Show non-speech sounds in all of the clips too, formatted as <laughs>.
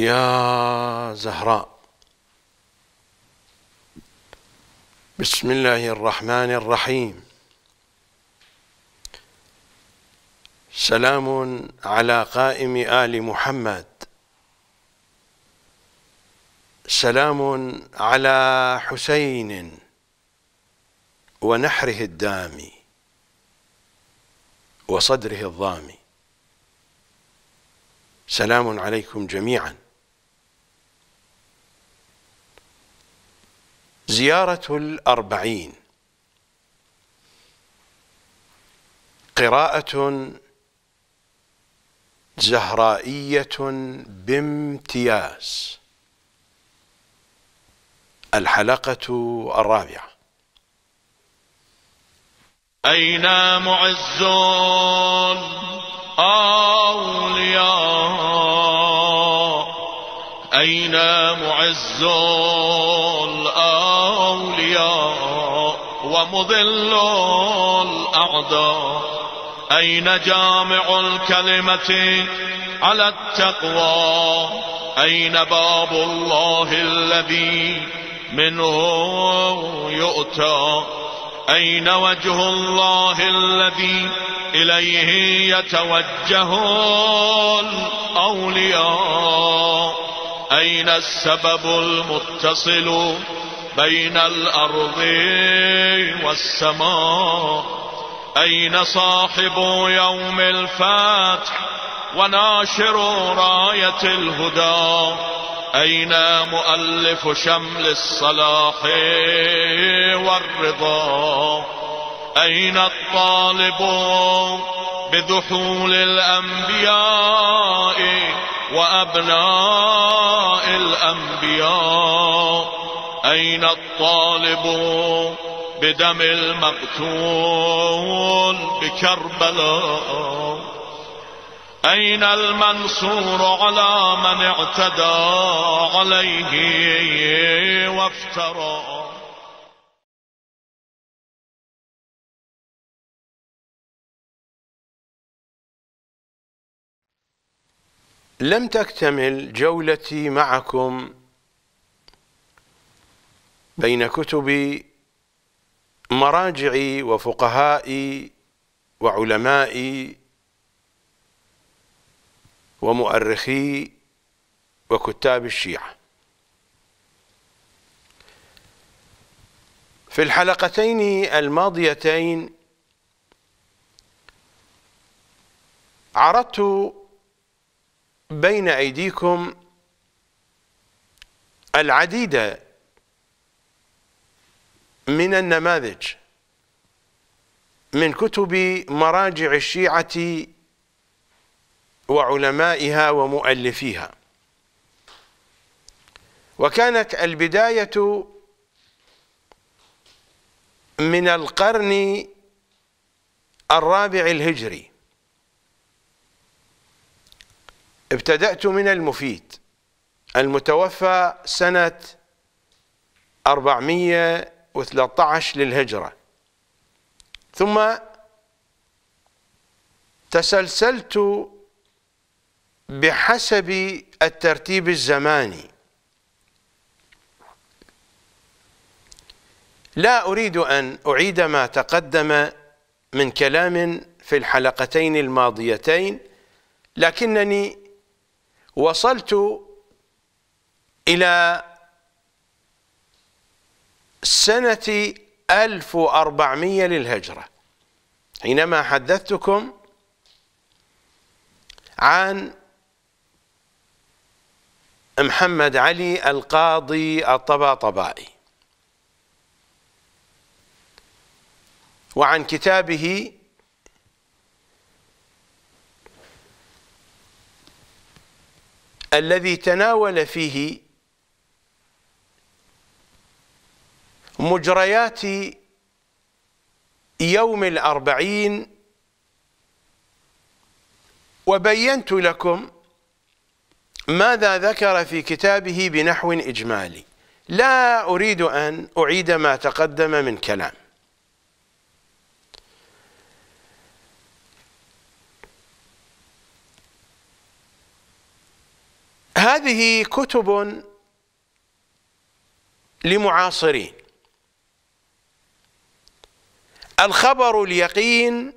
يا زهراء بسم الله الرحمن الرحيم سلام على قائم آل محمد سلام على حسين ونحره الدامي وصدره الضامي سلام عليكم جميعاً زيارة الأربعين قراءة زهرائية بامتياز الحلقة الرابعة أين معز الأولياء أين معز الأولياء ومذل ومضل الأعداء أين جامع الكلمة على التقوى أين باب الله الذي منه يؤتى أين وجه الله الذي إليه يتوجه الأولياء أين السبب المتصل بين الأرض والسماء أين صاحب يوم الفتح وناشر راية الهدى أين مؤلف شمل الصلاح والرضا أين الطالب بذحول الأنبياء وأبناء الأنبياء أين الطالب بدم المقتول بكربلاء أين المنصور على من اعتدى عليه وافترى لم تكتمل جولتي معكم بين كتب مراجع وفقهاء وعلماء ومؤرخي وكتاب الشيعة في الحلقتين الماضيتين عرضت بين أيديكم العديد من النماذج من كتب مراجع الشيعة وعلمائها ومؤلفيها وكانت البداية من القرن الرابع الهجري ابتدأت من المفيد المتوفى سنة أربعمية و13 للهجرة ثم تسلسلت بحسب الترتيب الزماني لا أريد أن أعيد ما تقدم من كلام في الحلقتين الماضيتين لكنني وصلت إلى سنة 1400 للهجرة حينما حدثتكم عن محمد علي القاضي الطباطبائي وعن كتابه الذي تناول فيه مجريات يوم الأربعين وبينت لكم ماذا ذكر في كتابه بنحو إجمالي لا أريد أن أعيد ما تقدم من كلام هذه كتب لمعاصرين الخبر اليقين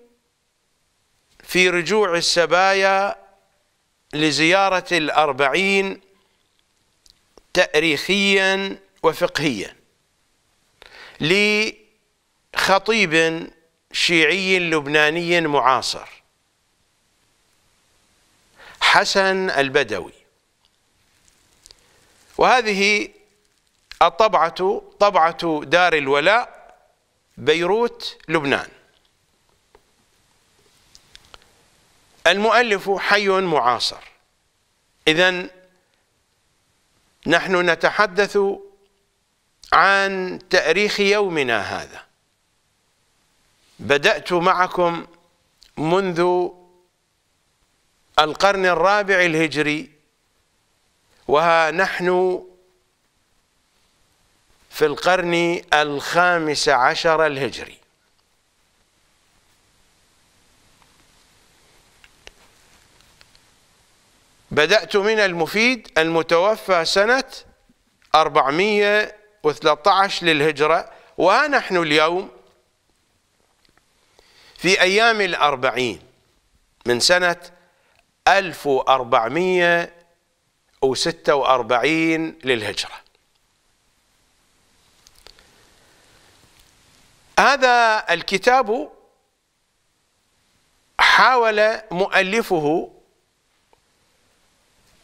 في رجوع السبايا لزيارة الأربعين تأريخيا وفقهيا لخطيب شيعي لبناني معاصر حسن البدوي وهذه الطبعة طبعة دار الولاء بيروت لبنان المؤلف حي معاصر إذا نحن نتحدث عن تاريخ يومنا هذا بدأت معكم منذ القرن الرابع الهجري وها نحن في القرن الخامس عشر الهجري بدأت من المفيد المتوفى سنة 413 للهجرة وها نحن اليوم في أيام الأربعين من سنة 1446 للهجرة هذا الكتاب حاول مؤلفه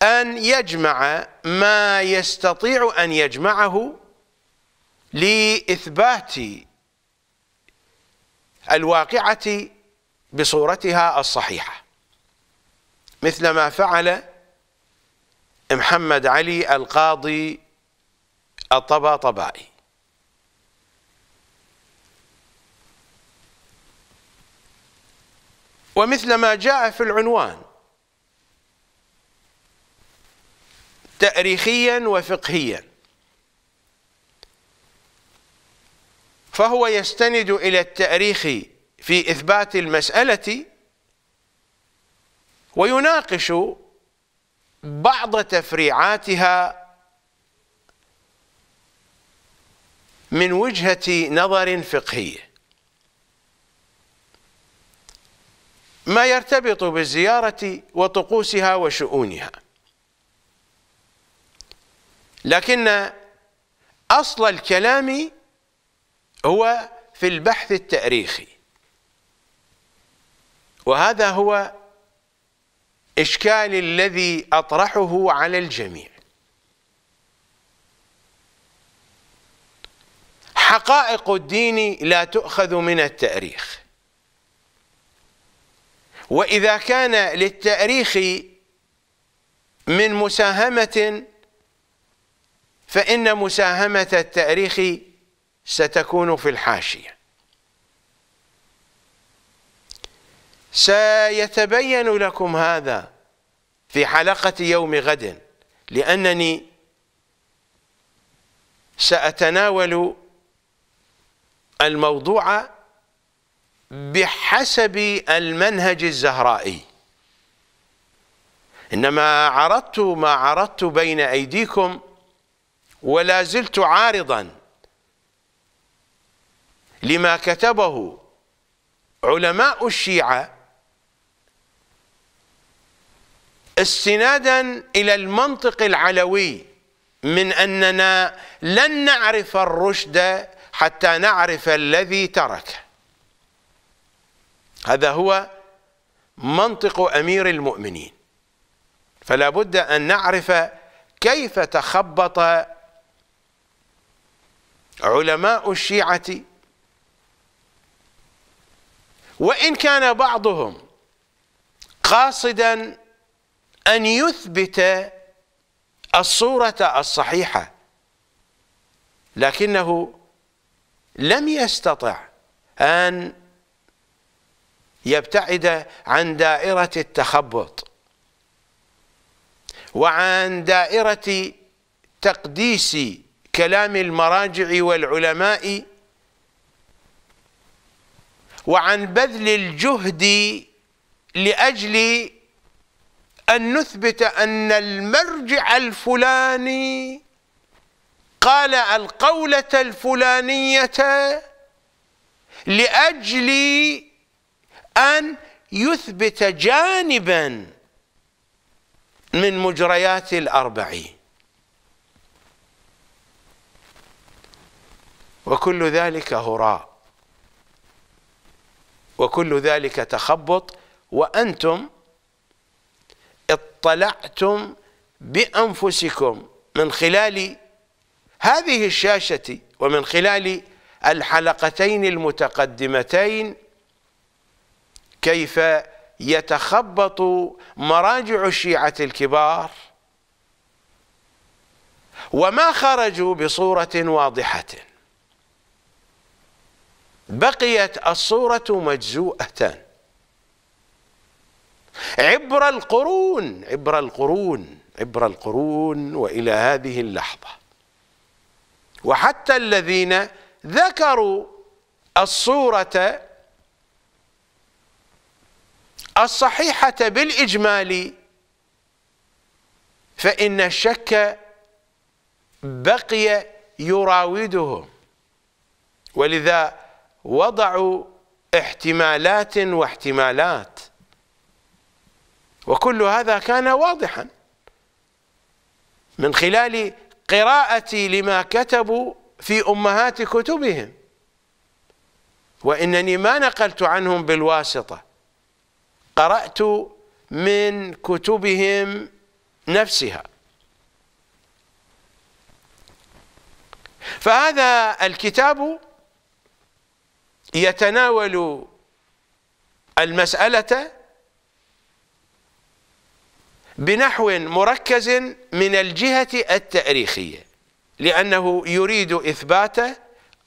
أن يجمع ما يستطيع أن يجمعه لإثبات الواقعة بصورتها الصحيحة مثل ما فعل محمد علي القاضي الطباطبائي ومثل ما جاء في العنوان تاريخيا وفقهيا فهو يستند إلى التاريخ في إثبات المسألة ويناقش بعض تفريعاتها من وجهة نظر فقهيه ما يرتبط بالزيارة وطقوسها وشؤونها لكن أصل الكلام هو في البحث التاريخي وهذا هو إشكال الذي أطرحه على الجميع حقائق الدين لا تؤخذ من التاريخ واذا كان للتاريخ من مساهمه فان مساهمه التاريخ ستكون في الحاشيه سيتبين لكم هذا في حلقه يوم غد لانني ساتناول الموضوع بحسب المنهج الزهرائي إنما عرضت ما عرضت بين أيديكم ولا زلت عارضا لما كتبه علماء الشيعة استنادا إلى المنطق العلوي من أننا لن نعرف الرشد حتى نعرف الذي تركه هذا هو منطق أمير المؤمنين فلا بد أن نعرف كيف تخبط علماء الشيعة وإن كان بعضهم قاصدا أن يثبت الصورة الصحيحة لكنه لم يستطع أن يبتعد عن دائرة التخبط وعن دائرة تقديس كلام المراجع والعلماء وعن بذل الجهد لأجل أن نثبت أن المرجع الفلاني قال القولة الفلانية لأجل أن يثبت جانبا من مجريات الأربعين وكل ذلك هراء وكل ذلك تخبط وأنتم اطلعتم بأنفسكم من خلال هذه الشاشة ومن خلال الحلقتين المتقدمتين كيف يتخبط مراجع الشيعة الكبار وما خرجوا بصورة واضحة بقيت الصورة مجزوءة عبر القرون عبر القرون عبر القرون وإلى هذه اللحظة وحتى الذين ذكروا الصورة الصحيحة بالإجمال فإن الشك بقي يراودهم ولذا وضعوا احتمالات واحتمالات وكل هذا كان واضحا من خلال قراءتي لما كتبوا في أمهات كتبهم وإنني ما نقلت عنهم بالواسطة قرأت من كتبهم نفسها فهذا الكتاب يتناول المسألة بنحو مركز من الجهة التاريخية لأنه يريد إثبات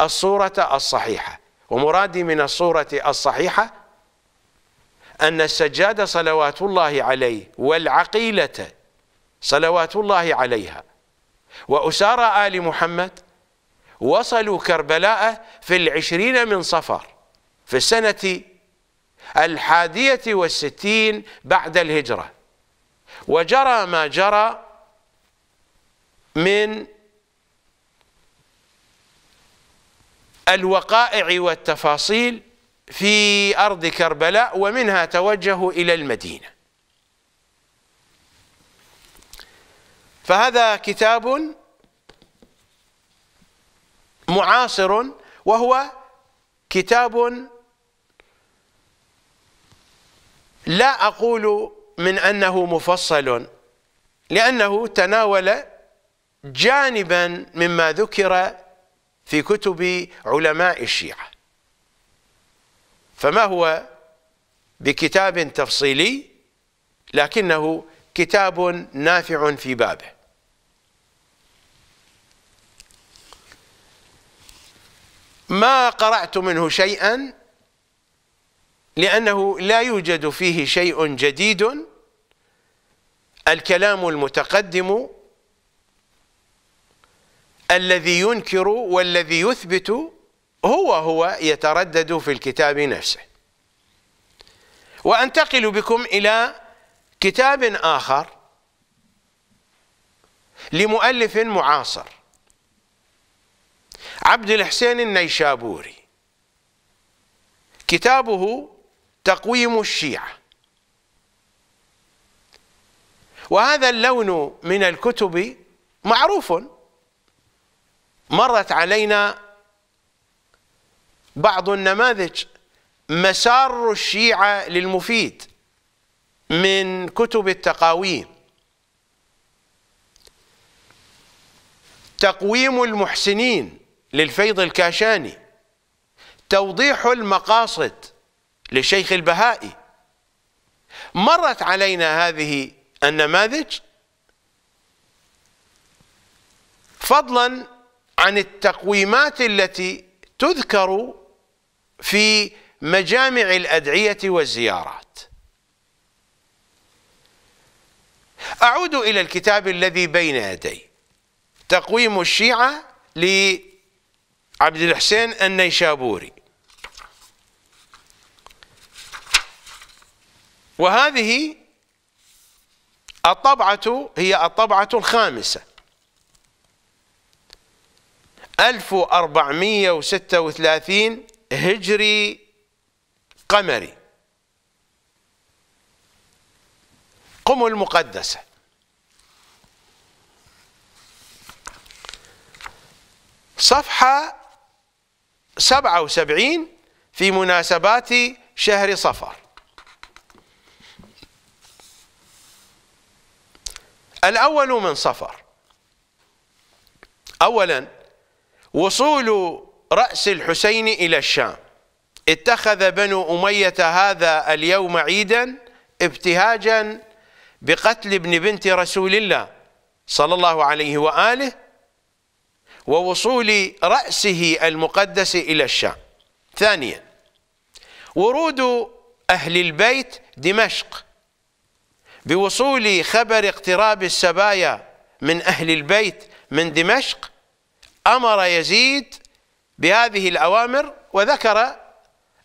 الصورة الصحيحة ومرادي من الصورة الصحيحة أن السجاد صلوات الله عليه والعقيلة صلوات الله عليها وأسارى آل محمد وصلوا كربلاء في العشرين من صفر في السنة الحادية والستين بعد الهجرة وجرى ما جرى من الوقائع والتفاصيل في أرض كربلاء ومنها توجهوا إلى المدينة فهذا كتاب معاصر وهو كتاب لا أقول من أنه مفصل لأنه تناول جانبا مما ذكر في كتب علماء الشيعة فما هو بكتاب تفصيلي لكنه كتاب نافع في بابه ما قرأت منه شيئا لأنه لا يوجد فيه شيء جديد الكلام المتقدم الذي ينكر والذي يثبت هو هو يتردد في الكتاب نفسه وأنتقل بكم إلى كتاب آخر لمؤلف معاصر عبد الحسين النيشابوري كتابه تقويم الشيعة وهذا اللون من الكتب معروف مرت علينا بعض النماذج مسار الشيعة للمفيد من كتب التقاويم تقويم المحسنين للفيض الكاشاني توضيح المقاصد للشيخ البهائي مرت علينا هذه النماذج فضلا عن التقويمات التي تذكر في مجامع الأدعية والزيارات أعود إلى الكتاب الذي بين يدي تقويم الشيعة لعبد الحسين النيشابوري وهذه الطبعة هي الطبعة الخامسة 1436 هجري قمري قم المقدسة صفحة سبعة وسبعين في مناسبات شهر صفر الأول من صفر أولا وصول رأس الحسين إلى الشام اتخذ بنو أمية هذا اليوم عيدا ابتهاجا بقتل ابن بنت رسول الله صلى الله عليه وآله ووصول رأسه المقدس إلى الشام ثانيا ورود أهل البيت دمشق بوصول خبر اقتراب السبايا من أهل البيت من دمشق أمر يزيد بهذه الأوامر وذكر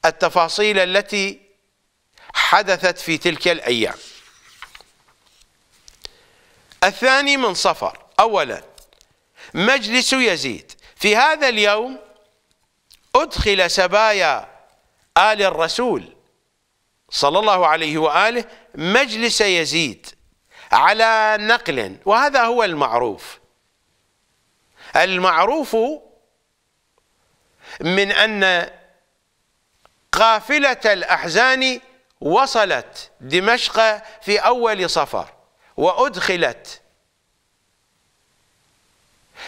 التفاصيل التي حدثت في تلك الأيام الثاني من صفر أولا مجلس يزيد في هذا اليوم أدخل سبايا آل الرسول صلى الله عليه وآله مجلس يزيد على نقل وهذا هو المعروف المعروف من أن قافلة الأحزان وصلت دمشق في أول صفر وأدخلت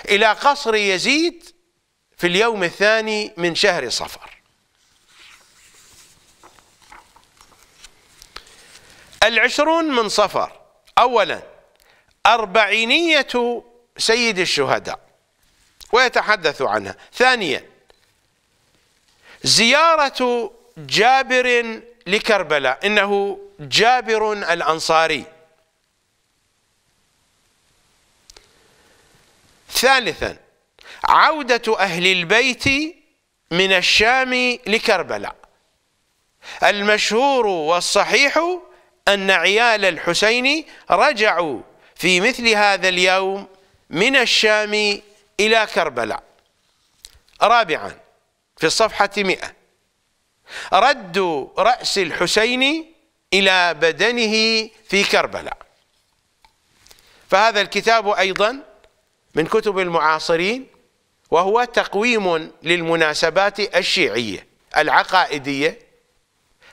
إلى قصر يزيد في اليوم الثاني من شهر صفر العشرون من صفر أولا أربعينية سيد الشهداء ويتحدث عنها ثانيا زيارة جابر لكربلاء إنه جابر الأنصاري ثالثا عودة أهل البيت من الشام لكربلاء المشهور والصحيح أن عيال الحسين رجعوا في مثل هذا اليوم من الشام إلى كربلاء رابعاً في الصفحة مئة رد رأس الحسين إلى بدنه في كربلاء فهذا الكتاب أيضا من كتب المعاصرين وهو تقويم للمناسبات الشيعية العقائدية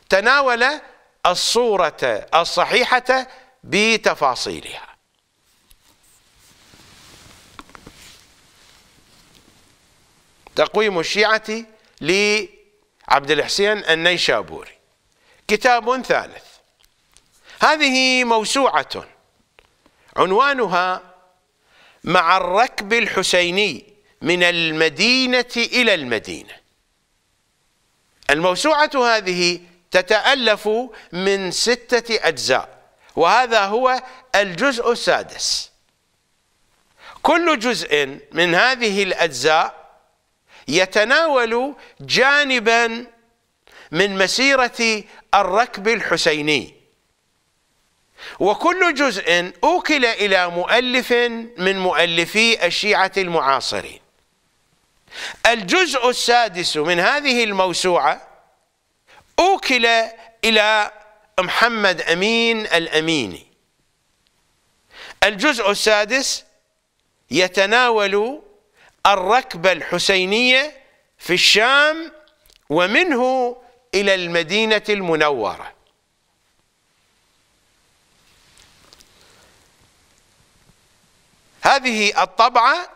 تناول الصورة الصحيحة بتفاصيلها تقويم الشيعة لعبد الحسين النيشابوري كتاب ثالث هذه موسوعة عنوانها مع الركب الحسيني من المدينة إلى المدينة الموسوعة هذه تتألف من ستة أجزاء وهذا هو الجزء السادس كل جزء من هذه الأجزاء يتناول جانبا من مسيرة الركب الحسيني وكل جزء أوكل إلى مؤلف من مؤلفي الشيعة المعاصرين الجزء السادس من هذه الموسوعة أوكل إلى محمد أمين الأميني الجزء السادس يتناول الركبة الحسينية في الشام ومنه إلى المدينة المنورة هذه الطبعة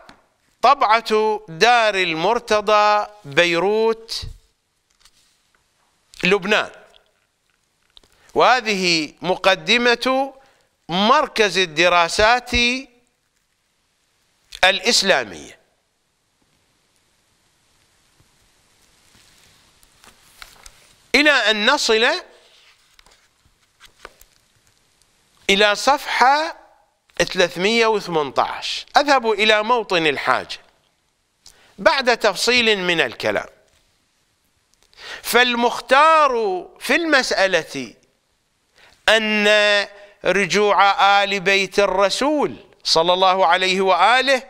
طبعة دار المرتضى بيروت لبنان وهذه مقدمة مركز الدراسات الإسلامية إلى أن نصل إلى صفحة 318 أذهب إلى موطن الحاجة بعد تفصيل من الكلام فالمختار في المسألة أن رجوع آل بيت الرسول صلى الله عليه وآله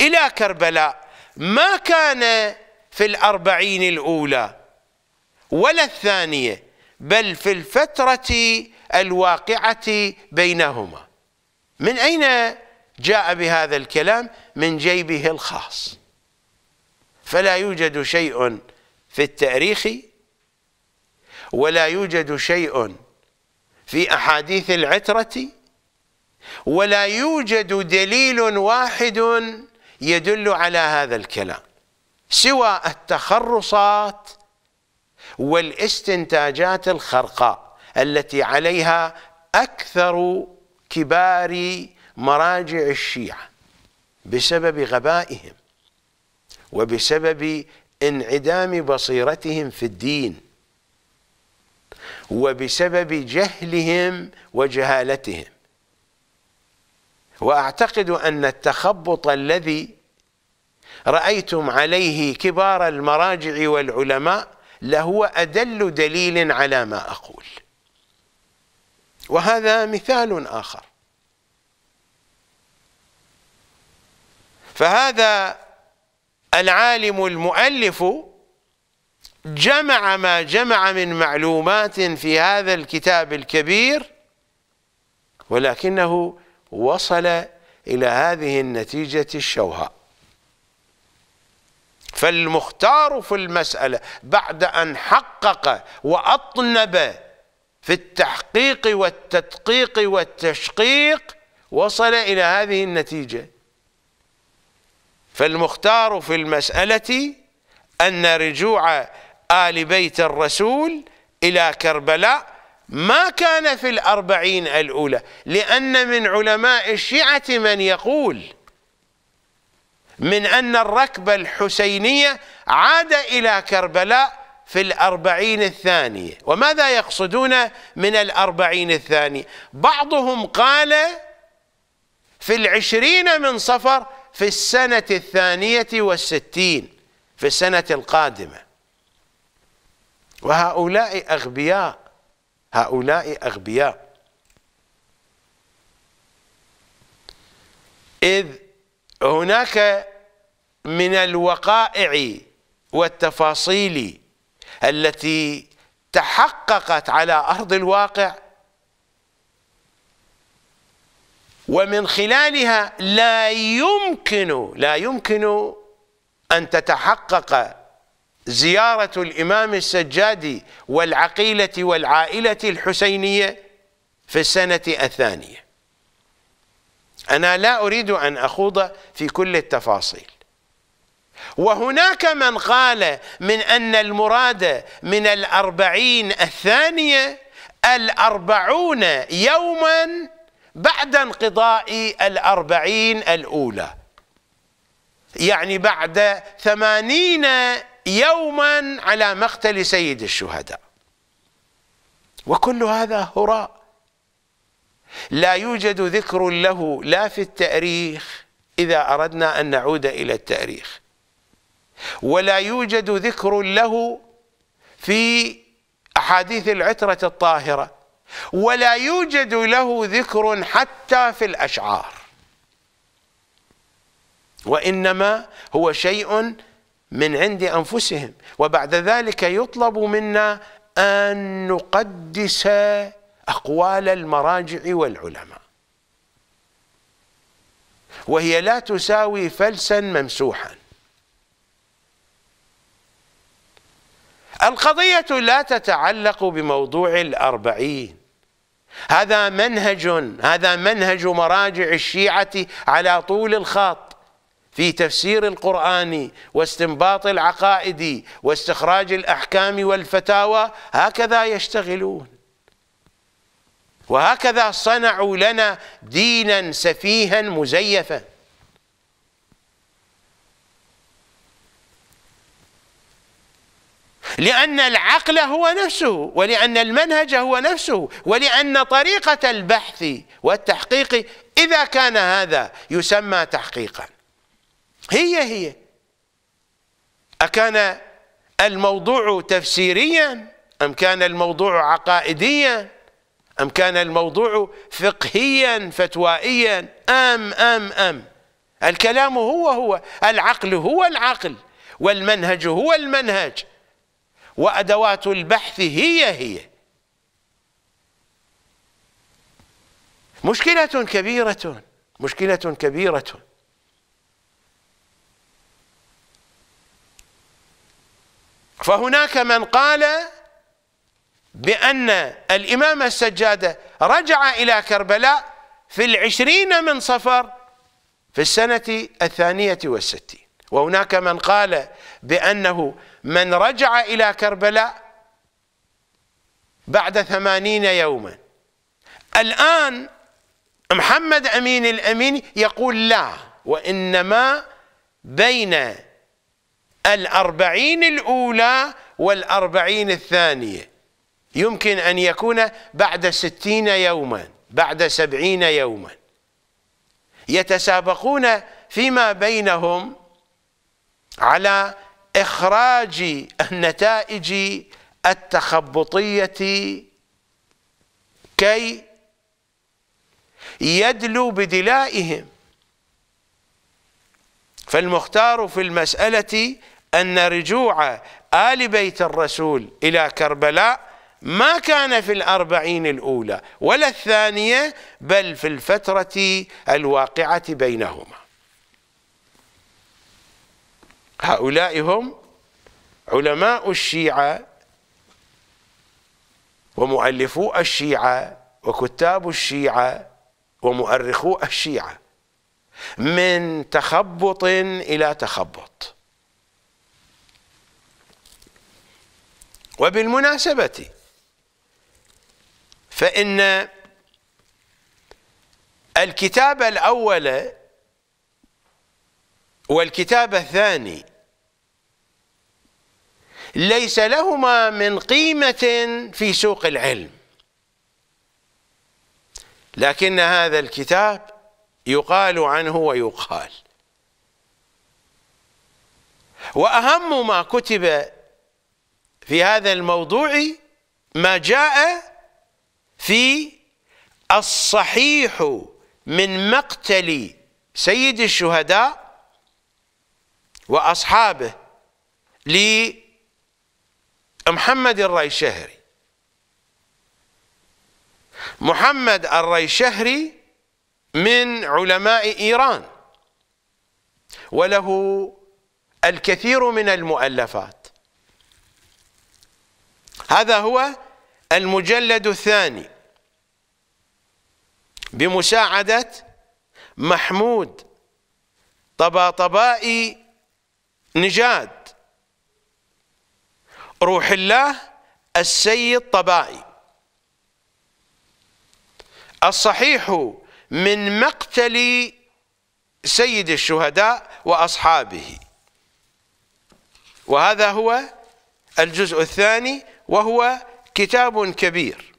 إلى كربلاء ما كان في الأربعين الأولى ولا الثانية بل في الفترة الواقعة بينهما من أين جاء بهذا الكلام من جيبه الخاص فلا يوجد شيء في التاريخ ولا يوجد شيء في أحاديث العترة ولا يوجد دليل واحد يدل على هذا الكلام سوى التخرصات والاستنتاجات الخرقاء التي عليها أكثر كبار مراجع الشيعة بسبب غبائهم وبسبب انعدام بصيرتهم في الدين وبسبب جهلهم وجهالتهم وأعتقد أن التخبط الذي رأيتم عليه كبار المراجع والعلماء لهو أدل دليل على ما أقول وهذا مثال آخر فهذا العالم المؤلف جمع ما جمع من معلومات في هذا الكتاب الكبير ولكنه وصل إلى هذه النتيجة الشوهاء فالمختار في المسألة بعد أن حقق وأطنب في التحقيق والتدقيق والتشقيق وصل إلى هذه النتيجة فالمختار في المسألة أن رجوع آل بيت الرسول إلى كربلاء ما كان في الأربعين الأولى لأن من علماء الشيعة من يقول من أن الركبة الحسينية عاد إلى كربلاء في الأربعين الثانية وماذا يقصدون من الأربعين الثانية بعضهم قال في العشرين من صفر في السنة الثانية والستين في السنة القادمة وهؤلاء أغبياء هؤلاء أغبياء إذ هناك من الوقائع والتفاصيل التي تحققت على أرض الواقع ومن خلالها لا يمكن لا يمكن أن تتحقق زيارة الإمام السجادي والعقيلة والعائلة الحسينية في السنة الثانية أنا لا أريد أن أخوض في كل التفاصيل وهناك من قال من أن المراد من الأربعين الثانية الأربعون يوما بعد انقضاء الأربعين الأولى يعني بعد ثمانين يوما على مقتل سيد الشهداء وكل هذا هراء لا يوجد ذكر له لا في التاريخ إذا أردنا أن نعود إلى التاريخ ولا يوجد ذكر له في أحاديث العترة الطاهرة ولا يوجد له ذكر حتى في الأشعار وإنما هو شيء من عند أنفسهم وبعد ذلك يطلب منا أن نقدس أقوال المراجع والعلماء وهي لا تساوي فلسا ممسوحا القضية لا تتعلق بموضوع الأربعين هذا منهج هذا منهج مراجع الشيعة على طول الخط في تفسير القرآن واستنباط العقائد واستخراج الأحكام والفتاوى هكذا يشتغلون وهكذا صنعوا لنا دينا سفيها مزيفا لأن العقل هو نفسه ولأن المنهج هو نفسه ولأن طريقة البحث والتحقيق إذا كان هذا يسمى تحقيقا هي هي أكان الموضوع تفسيريا أم كان الموضوع عقائديا أم كان الموضوع فقهيا فتوائيا أم أم أم الكلام هو هو العقل هو العقل والمنهج هو المنهج وأدوات البحث هي هي مشكلة كبيرة مشكلة كبيرة فهناك من قال بأن الإمام السجادة رجع إلى كربلاء في العشرين من صفر في السنة الثانية والستين وهناك من قال بأنه من رجع إلى كربلاء بعد ثمانين يوما الآن محمد أمين الأمين يقول لا وإنما بين الأربعين الأولى والأربعين الثانية يمكن أن يكون بعد ستين يوما بعد سبعين يوما يتسابقون فيما بينهم على إخراج النتائج التخبطية كي يدلو بدلائهم فالمختار في المسألة أن رجوع آل بيت الرسول إلى كربلاء ما كان في الأربعين الأولى ولا الثانية بل في الفترة الواقعة بينهما هؤلاء هم علماء الشيعة ومؤلفو الشيعة وكتاب الشيعة ومؤرخو الشيعة من تخبط إلى تخبط وبالمناسبة فإن الكتاب الأول والكتاب الثاني ليس لهما من قيمة في سوق العلم لكن هذا الكتاب يقال عنه ويقال وأهم ما كتب في هذا الموضوع ما جاء في الصحيح من مقتل سيد الشهداء وأصحابه لي محمد الريشهري محمد الريشهري من علماء إيران وله الكثير من المؤلفات هذا هو المجلد الثاني بمساعدة محمود طباطبائي نجاد روح الله السيد طبائي الصحيح من مقتل سيد الشهداء وأصحابه وهذا هو الجزء الثاني وهو كتاب كبير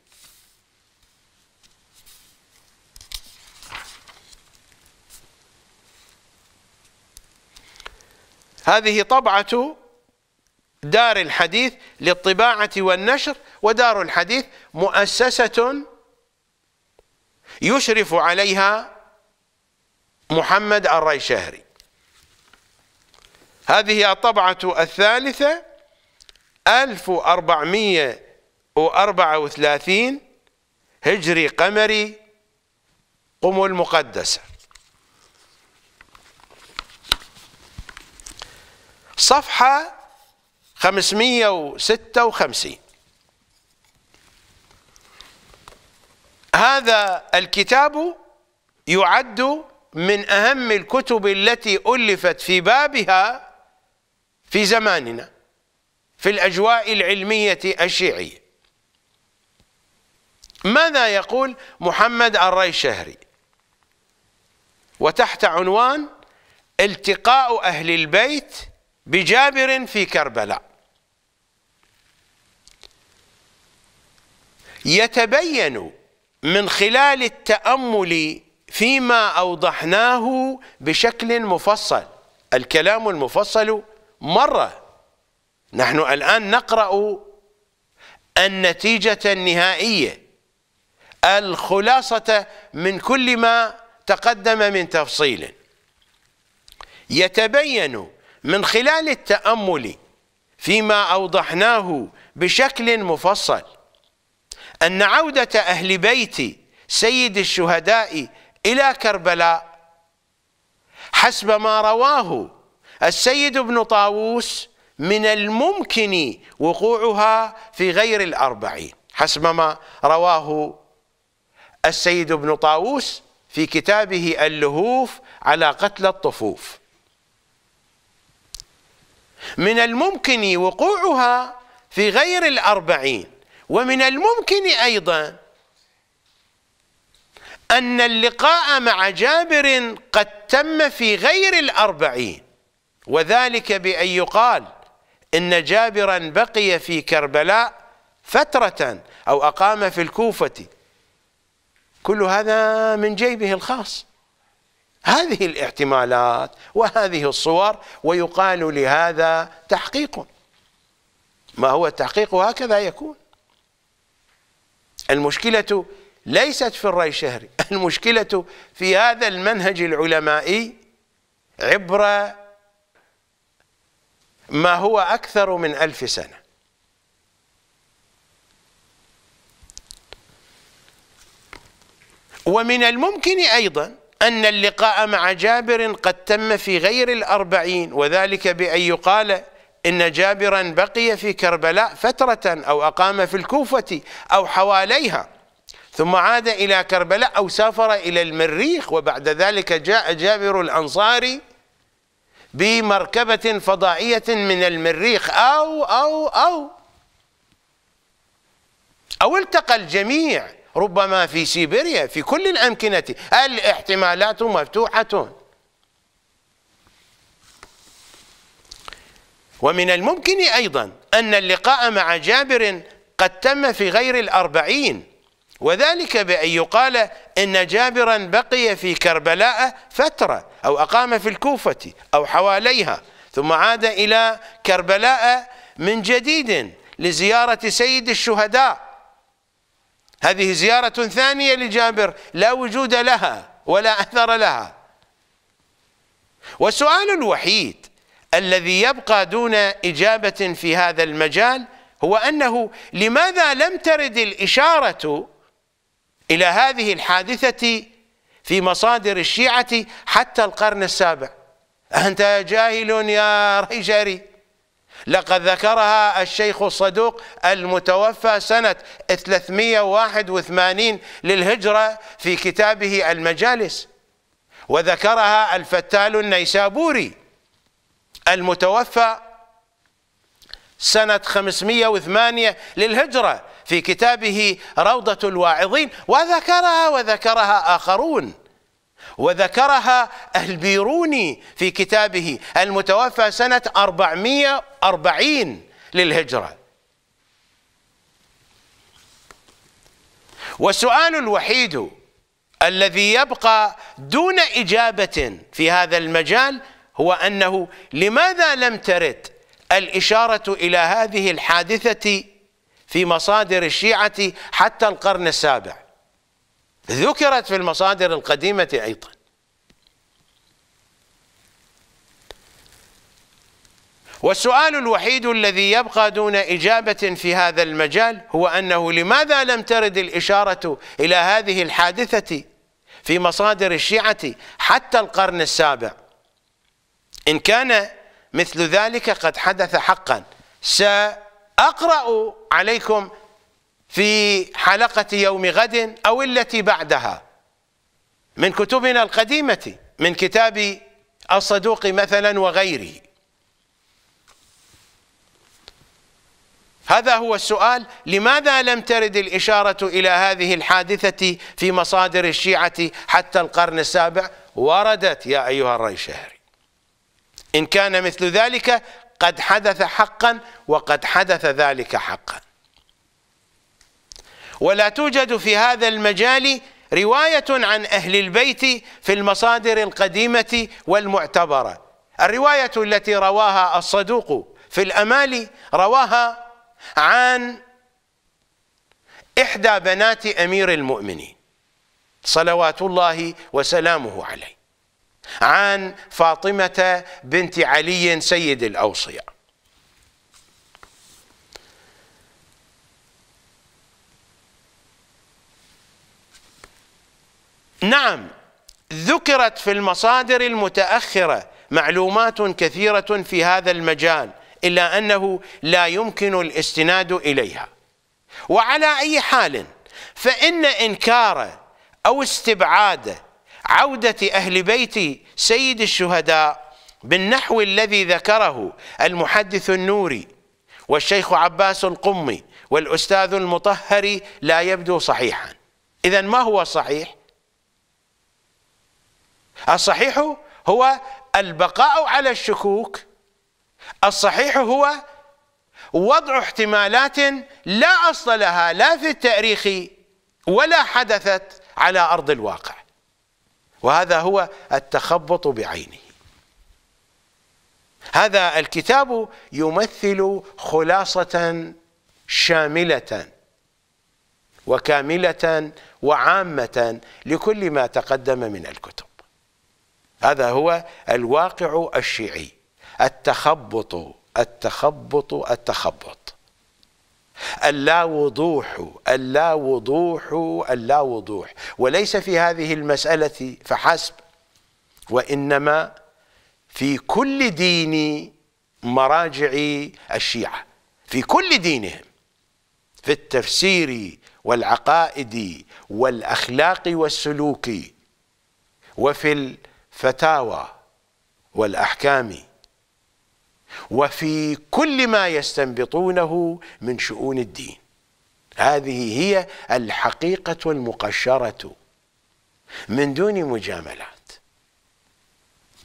هذه طبعة دار الحديث للطباعة والنشر ودار الحديث مؤسسة يشرف عليها محمد الريشهري هذه الطبعة الثالثة 1434 هجري قمري قم المقدسة صفحة 556 هذا الكتاب يعد من أهم الكتب التي ألفت في بابها في زماننا في الأجواء العلمية الشيعية ماذا يقول محمد شهري وتحت عنوان التقاء أهل البيت بجابر في كربلاء يتبين من خلال التأمل فيما أوضحناه بشكل مفصل الكلام المفصل مرة نحن الآن نقرأ النتيجة النهائية الخلاصة من كل ما تقدم من تفصيل يتبين من خلال التأمل فيما أوضحناه بشكل مفصل أن عودة أهل بيت سيد الشهداء إلى كربلاء حسب ما رواه السيد ابن طاووس من الممكن وقوعها في غير الأربعين حسب ما رواه السيد ابن طاووس في كتابه اللهوف على قتل الطفوف من الممكن وقوعها في غير الأربعين ومن الممكن أيضا أن اللقاء مع جابر قد تم في غير الأربعين وذلك بأن يقال إن جابرا بقي في كربلاء فترة أو أقام في الكوفة كل هذا من جيبه الخاص هذه الاحتمالات وهذه الصور ويقال لهذا تحقيق ما هو التحقيق هكذا يكون المشكلة ليست في الرأي الشهري <laughs> المشكلة في هذا المنهج العلمائي عبر ما هو أكثر من ألف سنة ومن الممكن أيضا أن اللقاء مع جابر قد تم في غير الأربعين وذلك بأن يقال إن جابرا بقي في كربلاء فترة أو أقام في الكوفة أو حواليها ثم عاد إلى كربلاء أو سافر إلى المريخ وبعد ذلك جاء جابر الأنصاري بمركبة فضائية من المريخ أو أو أو أو التقى الجميع ربما في سيبيريا في كل الأمكنة الاحتمالات مفتوحة ومن الممكن أيضا أن اللقاء مع جابر قد تم في غير الأربعين وذلك بأن يقال إن جابرا بقي في كربلاء فترة أو أقام في الكوفة أو حواليها ثم عاد إلى كربلاء من جديد لزيارة سيد الشهداء هذه زيارة ثانية لجابر لا وجود لها ولا أثر لها والسؤال الوحيد الذي يبقى دون إجابة في هذا المجال هو أنه لماذا لم ترد الإشارة إلى هذه الحادثة في مصادر الشيعة حتى القرن السابع أنت جاهل يا ريجري لقد ذكرها الشيخ الصدوق المتوفى سنة 381 للهجرة في كتابه المجالس وذكرها الفتال النيسابوري المتوفى سنة 508 للهجرة في كتابه روضة الواعظين وذكرها وذكرها آخرون وذكرها البيروني في كتابه المتوفى سنة 440 للهجرة والسؤال الوحيد الذي يبقى دون إجابة في هذا المجال هو أنه لماذا لم ترد الإشارة إلى هذه الحادثة في مصادر الشيعة حتى القرن السابع ذكرت في المصادر القديمة أيضا والسؤال الوحيد الذي يبقى دون إجابة في هذا المجال هو أنه لماذا لم ترد الإشارة إلى هذه الحادثة في مصادر الشيعة حتى القرن السابع إن كان مثل ذلك قد حدث حقا سأقرأ عليكم في حلقة يوم غد أو التي بعدها من كتبنا القديمة من كتاب الصدوق مثلا وغيره هذا هو السؤال لماذا لم ترد الإشارة إلى هذه الحادثة في مصادر الشيعة حتى القرن السابع وردت يا أيها شهر إن كان مثل ذلك قد حدث حقا وقد حدث ذلك حقا ولا توجد في هذا المجال رواية عن أهل البيت في المصادر القديمة والمعتبرة الرواية التي رواها الصدوق في الأمال رواها عن إحدى بنات أمير المؤمنين صلوات الله وسلامه عليه عن فاطمة بنت علي سيد الأوصياء نعم ذكرت في المصادر المتأخرة معلومات كثيرة في هذا المجال إلا أنه لا يمكن الاستناد إليها وعلى أي حال فإن إنكار أو استبعاد عودة أهل بيت سيد الشهداء بالنحو الذي ذكره المحدث النوري والشيخ عباس القمي والأستاذ المطهري لا يبدو صحيحا إذا ما هو الصحيح؟ الصحيح هو البقاء على الشكوك الصحيح هو وضع احتمالات لا أصل لها لا في التاريخ ولا حدثت على أرض الواقع وهذا هو التخبط بعينه هذا الكتاب يمثل خلاصة شاملة وكاملة وعامة لكل ما تقدم من الكتب هذا هو الواقع الشيعي التخبط التخبط التخبط اللا وضوح اللا وضوح اللا وضوح وليس في هذه المسألة فحسب وإنما في كل دين مراجع الشيعة في كل دينهم في التفسير والعقائد والأخلاق والسلوك وفي الفتاوى والأحكام وفي كل ما يستنبطونه من شؤون الدين هذه هي الحقيقة المقشرة من دون مجاملات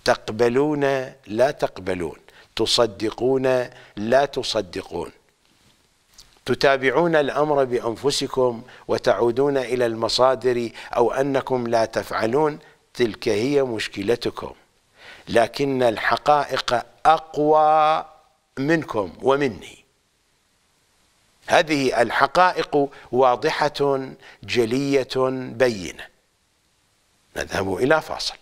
تقبلون لا تقبلون تصدقون لا تصدقون تتابعون الأمر بأنفسكم وتعودون إلى المصادر أو أنكم لا تفعلون تلك هي مشكلتكم لكن الحقائق أقوى منكم ومني هذه الحقائق واضحة جلية بينة نذهب إلى فاصل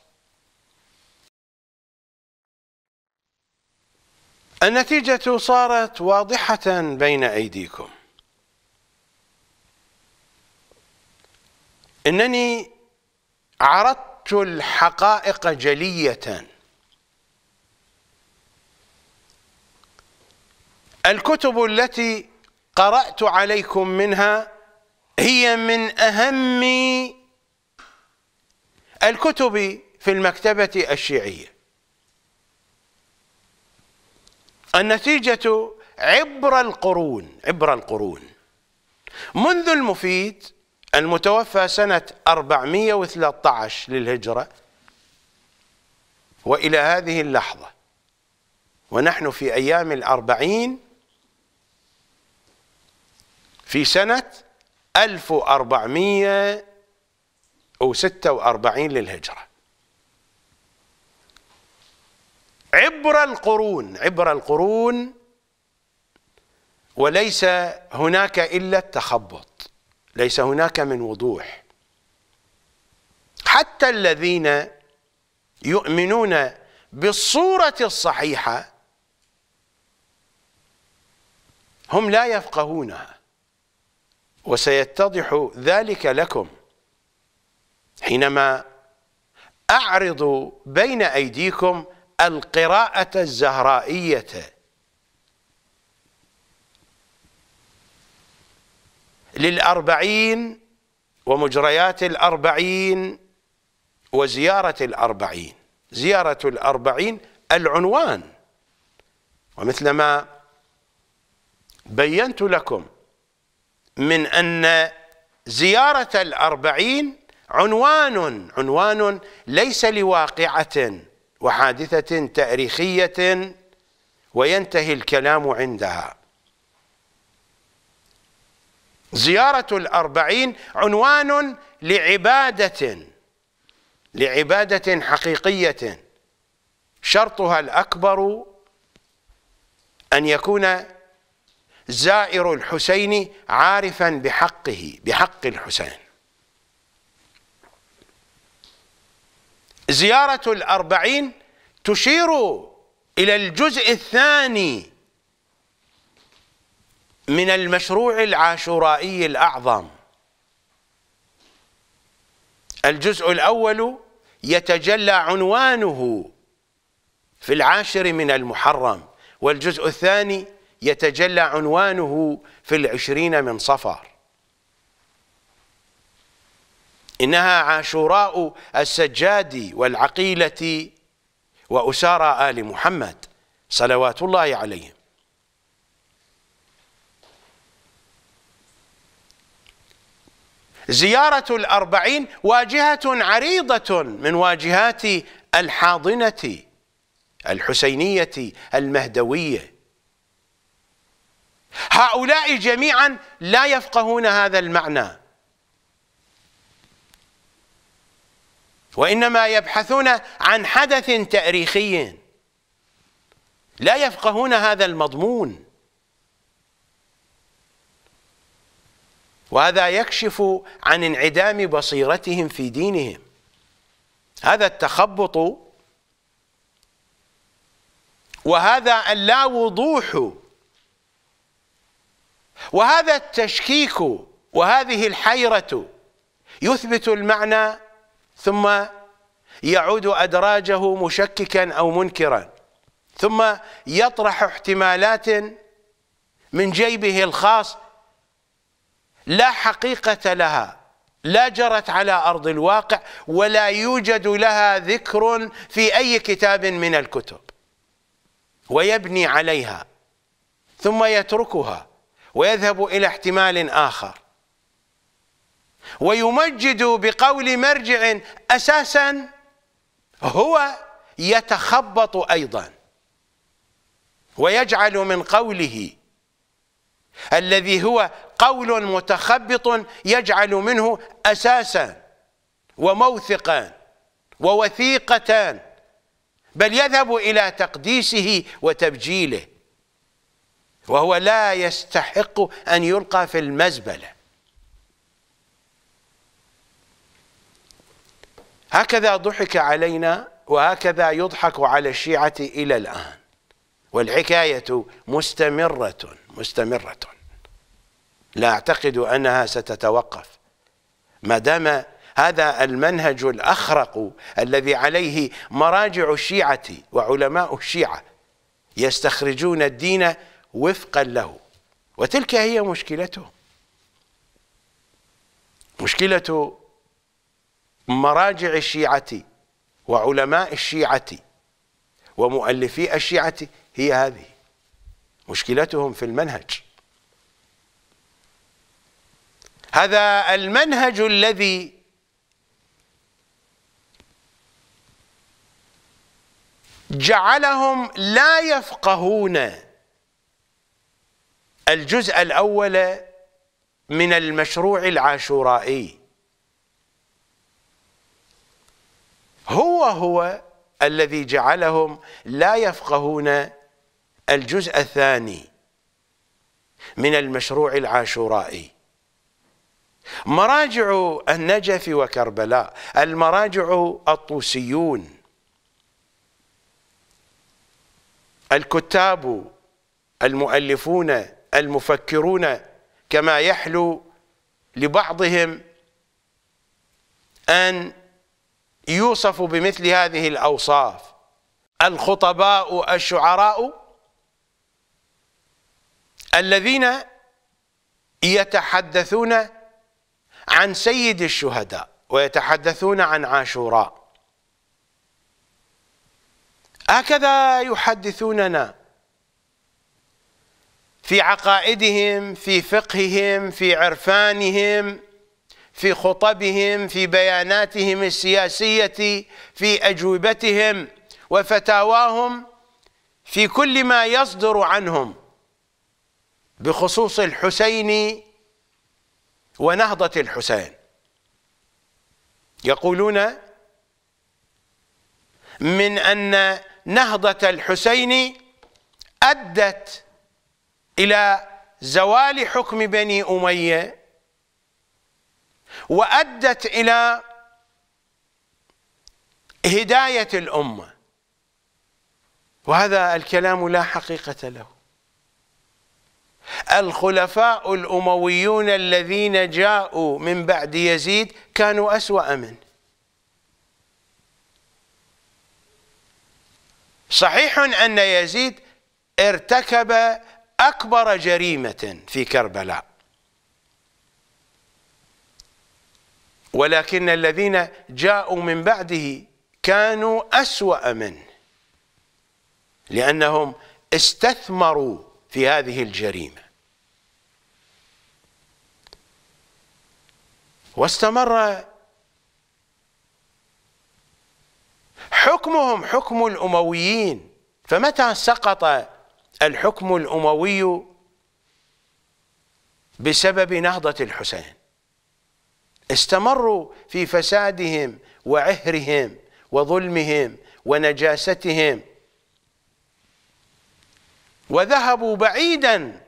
النتيجة صارت واضحة بين أيديكم إنني عرضت الحقائق جلية الكتب التي قرأت عليكم منها هي من أهم الكتب في المكتبة الشيعية النتيجة عبر القرون عبر القرون منذ المفيد المتوفى سنة 413 للهجرة وإلى هذه اللحظة ونحن في أيام الأربعين في سنة 1446 للهجرة عبر القرون عبر القرون وليس هناك إلا التخبط ليس هناك من وضوح حتى الذين يؤمنون بالصورة الصحيحة هم لا يفقهونها وسيتضح ذلك لكم حينما أعرض بين أيديكم القراءة الزهرائية للأربعين ومجريات الأربعين وزيارة الأربعين زيارة الأربعين العنوان ومثلما بينت لكم من أن زيارة الأربعين عنوان عنوان ليس لواقعة وحادثة تاريخية وينتهي الكلام عندها زيارة الأربعين عنوان لعبادة لعبادة حقيقية شرطها الأكبر أن يكون زائر الحسين عارفا بحقه بحق الحسين زيارة الأربعين تشير إلى الجزء الثاني من المشروع العاشورائي الأعظم الجزء الأول يتجلى عنوانه في العاشر من المحرم والجزء الثاني يتجلى عنوانه في العشرين من صفر إنها عاشوراء السجاد والعقيلة وأسارى آل محمد صلوات الله عليهم زيارة الأربعين واجهة عريضة من واجهات الحاضنة الحسينية المهدوية هؤلاء جميعا لا يفقهون هذا المعنى وإنما يبحثون عن حدث تاريخي لا يفقهون هذا المضمون وهذا يكشف عن انعدام بصيرتهم في دينهم هذا التخبط وهذا اللا وضوح وهذا التشكيك وهذه الحيرة يثبت المعنى ثم يعود أدراجه مشككا أو منكرا ثم يطرح احتمالات من جيبه الخاص لا حقيقة لها لا جرت على أرض الواقع ولا يوجد لها ذكر في أي كتاب من الكتب ويبني عليها ثم يتركها ويذهب إلى احتمال آخر ويمجد بقول مرجع أساسا هو يتخبط أيضا ويجعل من قوله الذي هو قول متخبط يجعل منه أساسا وموثقا ووثيقة بل يذهب إلى تقديسه وتبجيله وهو لا يستحق أن يلقى في المزبلة هكذا ضحك علينا وهكذا يضحك على الشيعة إلى الآن والحكاية مستمرة مستمرة لا أعتقد أنها ستتوقف ما دام هذا المنهج الأخرق الذي عليه مراجع الشيعة وعلماء الشيعة يستخرجون الدين وفقا له وتلك هي مشكلته مشكلة مراجع الشيعة وعلماء الشيعة ومؤلفي الشيعة هي هذه مشكلتهم في المنهج هذا المنهج الذي جعلهم لا يفقهون الجزء الأول من المشروع العاشورائي هو هو الذي جعلهم لا يفقهون الجزء الثاني من المشروع العاشورائي مراجع النجف وكربلاء المراجع الطوسيون الكتاب المؤلفون المفكرون كما يحلو لبعضهم أن يوصف بمثل هذه الأوصاف الخطباء الشعراء الذين يتحدثون عن سيد الشهداء ويتحدثون عن عاشوراء هكذا يحدثوننا في عقائدهم في فقههم في عرفانهم في خطبهم في بياناتهم السياسيه في اجوبتهم وفتاواهم في كل ما يصدر عنهم بخصوص الحسين ونهضه الحسين يقولون من ان نهضه الحسين ادت إلى زوال حكم بني أمية وأدت إلى هداية الأمة وهذا الكلام لا حقيقة له الخلفاء الأمويون الذين جاءوا من بعد يزيد كانوا أسوأ منه صحيح أن يزيد ارتكب أكبر جريمة في كربلاء ولكن الذين جاءوا من بعده كانوا أسوأ منه لأنهم استثمروا في هذه الجريمة واستمر حكمهم حكم الأمويين فمتى سقط الحكم الأموي بسبب نهضة الحسين استمروا في فسادهم وعهرهم وظلمهم ونجاستهم وذهبوا بعيدا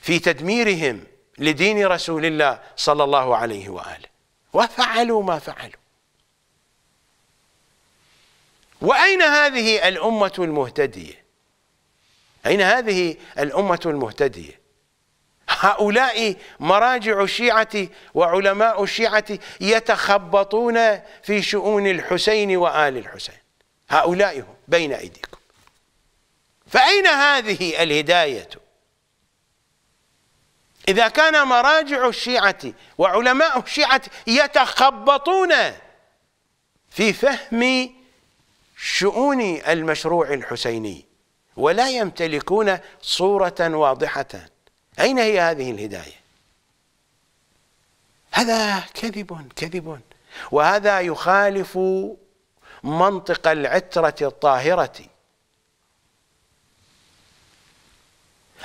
في تدميرهم لدين رسول الله صلى الله عليه وآله وفعلوا ما فعلوا وأين هذه الأمة المهتدية أين هذه الأمة المهتدية هؤلاء مراجع الشيعة وعلماء الشيعة يتخبطون في شؤون الحسين وآل الحسين هؤلاء هم بين أيديكم فأين هذه الهداية إذا كان مراجع الشيعة وعلماء الشيعة يتخبطون في فهم شؤون المشروع الحسيني ولا يمتلكون صورة واضحة أين هي هذه الهداية هذا كذب كذب وهذا يخالف منطق العترة الطاهرة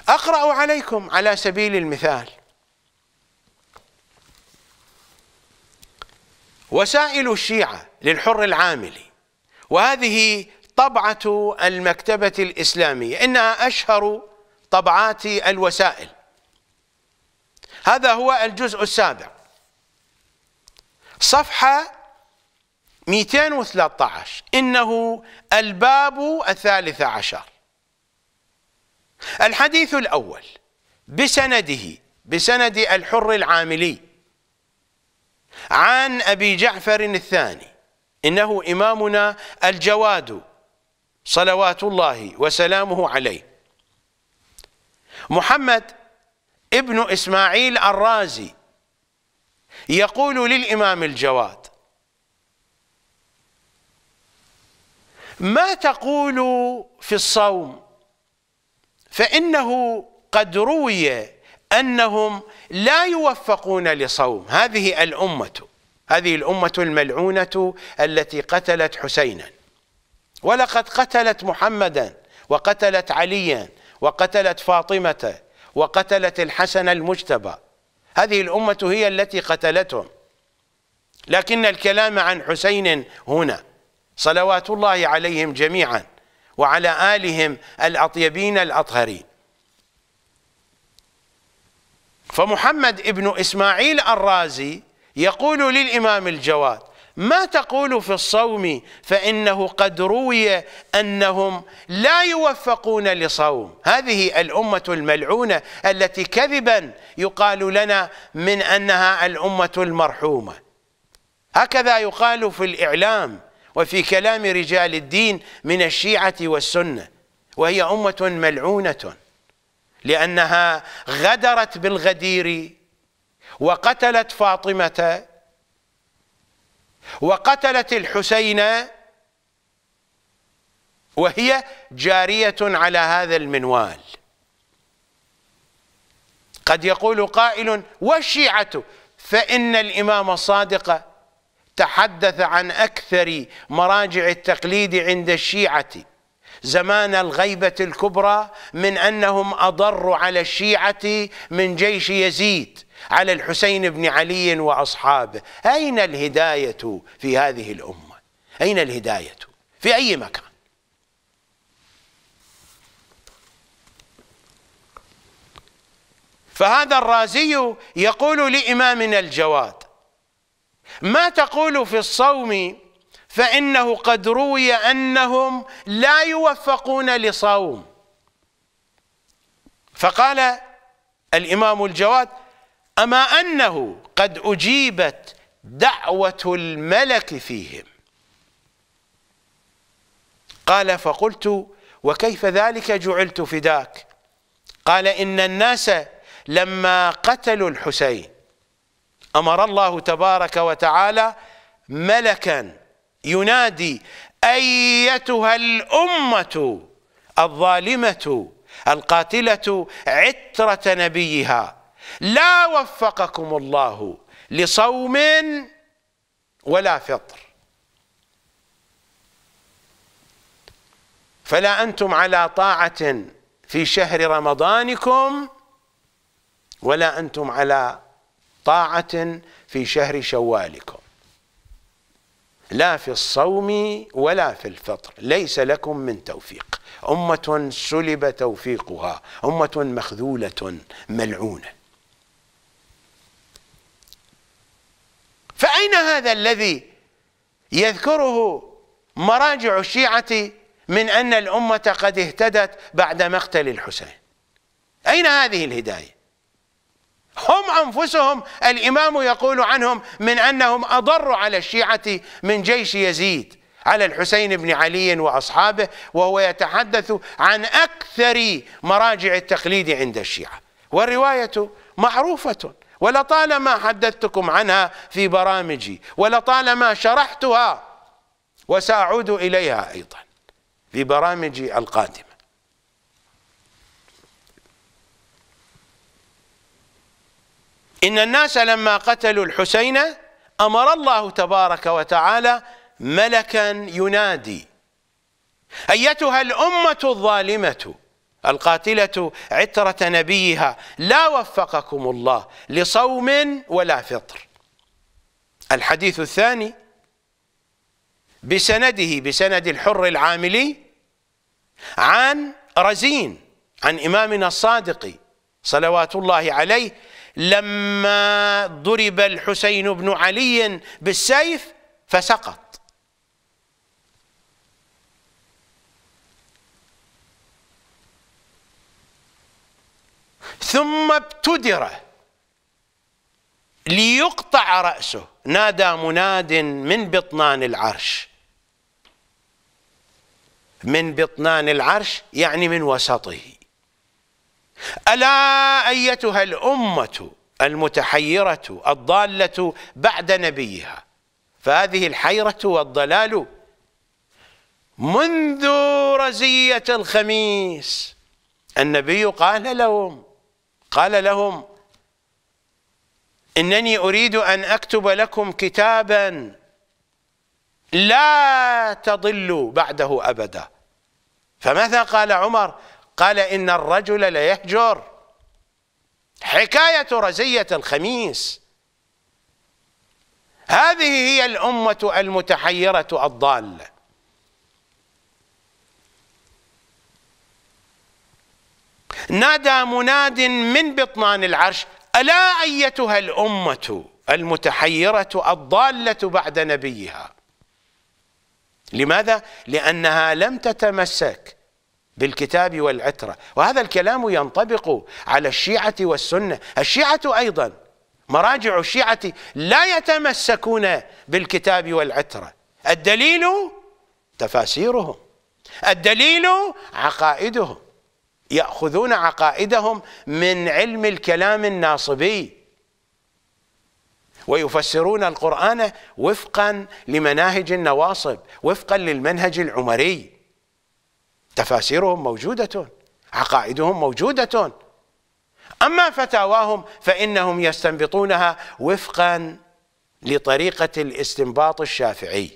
أقرأ عليكم على سبيل المثال وسائل الشيعة للحر العاملي وهذه طبعة المكتبة الإسلامية إنها أشهر طبعات الوسائل هذا هو الجزء السابع صفحة 213 إنه الباب الثالث عشر الحديث الأول بسنده بسند الحر العاملي عن أبي جعفر الثاني إنه إمامنا الجواد صلوات الله وسلامه عليه محمد ابن إسماعيل الرازي يقول للإمام الجواد ما تقول في الصوم فإنه قد روي أنهم لا يوفقون لصوم هذه الأمة هذه الأمة الملعونة التي قتلت حسينا ولقد قتلت محمدا وقتلت عليا وقتلت فاطمة وقتلت الحسن المجتبى هذه الأمة هي التي قتلتهم لكن الكلام عن حسين هنا صلوات الله عليهم جميعا وعلى آلهم الأطيبين الأطهرين فمحمد ابن إسماعيل الرازي يقول للإمام الجواد ما تقول في الصوم فإنه قد روي أنهم لا يوفقون لصوم هذه الأمة الملعونة التي كذبا يقال لنا من أنها الأمة المرحومة هكذا يقال في الإعلام وفي كلام رجال الدين من الشيعة والسنة وهي أمة ملعونة لأنها غدرت بالغدير وقتلت فاطمة وقتلت الحسين وهي جارية على هذا المنوال قد يقول قائل والشيعة فإن الإمام الصادق تحدث عن أكثر مراجع التقليد عند الشيعة زمان الغيبة الكبرى من أنهم أضروا على الشيعة من جيش يزيد على الحسين بن علي وأصحابه أين الهداية في هذه الأمة أين الهداية في أي مكان فهذا الرازي يقول لإمامنا الجواد ما تقول في الصوم فإنه قد روي أنهم لا يوفقون لصوم فقال الإمام الجواد أما أنه قد أجيبت دعوة الملك فيهم قال فقلت وكيف ذلك جعلت فداك قال إن الناس لما قتلوا الحسين أمر الله تبارك وتعالى ملكا ينادي أيتها الأمة الظالمة القاتلة عترة نبيها لا وفقكم الله لصوم ولا فطر فلا أنتم على طاعة في شهر رمضانكم ولا أنتم على طاعة في شهر شوالكم لا في الصوم ولا في الفطر ليس لكم من توفيق أمة سلب توفيقها أمة مخذولة ملعونة فأين هذا الذي يذكره مراجع الشيعة من أن الأمة قد اهتدت بعد مقتل الحسين أين هذه الهداية هم أنفسهم الإمام يقول عنهم من أنهم أضروا على الشيعة من جيش يزيد على الحسين بن علي وأصحابه وهو يتحدث عن أكثر مراجع التقليد عند الشيعة والرواية معروفة ولطالما حدثتكم عنها في برامجي ولطالما شرحتها وساعود اليها ايضا في برامجي القادمه ان الناس لما قتلوا الحسين امر الله تبارك وتعالى ملكا ينادي ايتها الامه الظالمه القاتلة عترة نبيها لا وفقكم الله لصوم ولا فطر الحديث الثاني بسنده بسند الحر العاملي عن رزين عن إمامنا الصادق صلوات الله عليه لما ضرب الحسين بن علي بالسيف فسقط ثم ابتدر ليقطع رأسه نادى مناد من بطنان العرش من بطنان العرش يعني من وسطه ألا أيتها الأمة المتحيرة الضالة بعد نبيها فهذه الحيرة والضلال منذ رزية الخميس النبي قال لهم قال لهم انني اريد ان اكتب لكم كتابا لا تضلوا بعده ابدا فماذا قال عمر قال ان الرجل ليهجر حكايه رزيه الخميس هذه هي الامه المتحيره الضاله نادى مناد من بطنان العرش ألا أيتها الأمة المتحيرة الضالة بعد نبيها لماذا؟ لأنها لم تتمسك بالكتاب والعترة وهذا الكلام ينطبق على الشيعة والسنة الشيعة أيضا مراجع الشيعة لا يتمسكون بالكتاب والعترة الدليل تفاسيرهم الدليل عقائدهم يأخذون عقائدهم من علم الكلام الناصبي ويفسرون القرآن وفقا لمناهج النواصب وفقا للمنهج العمري تفاسيرهم موجودة عقائدهم موجودة أما فتاواهم فإنهم يستنبطونها وفقا لطريقة الاستنباط الشافعي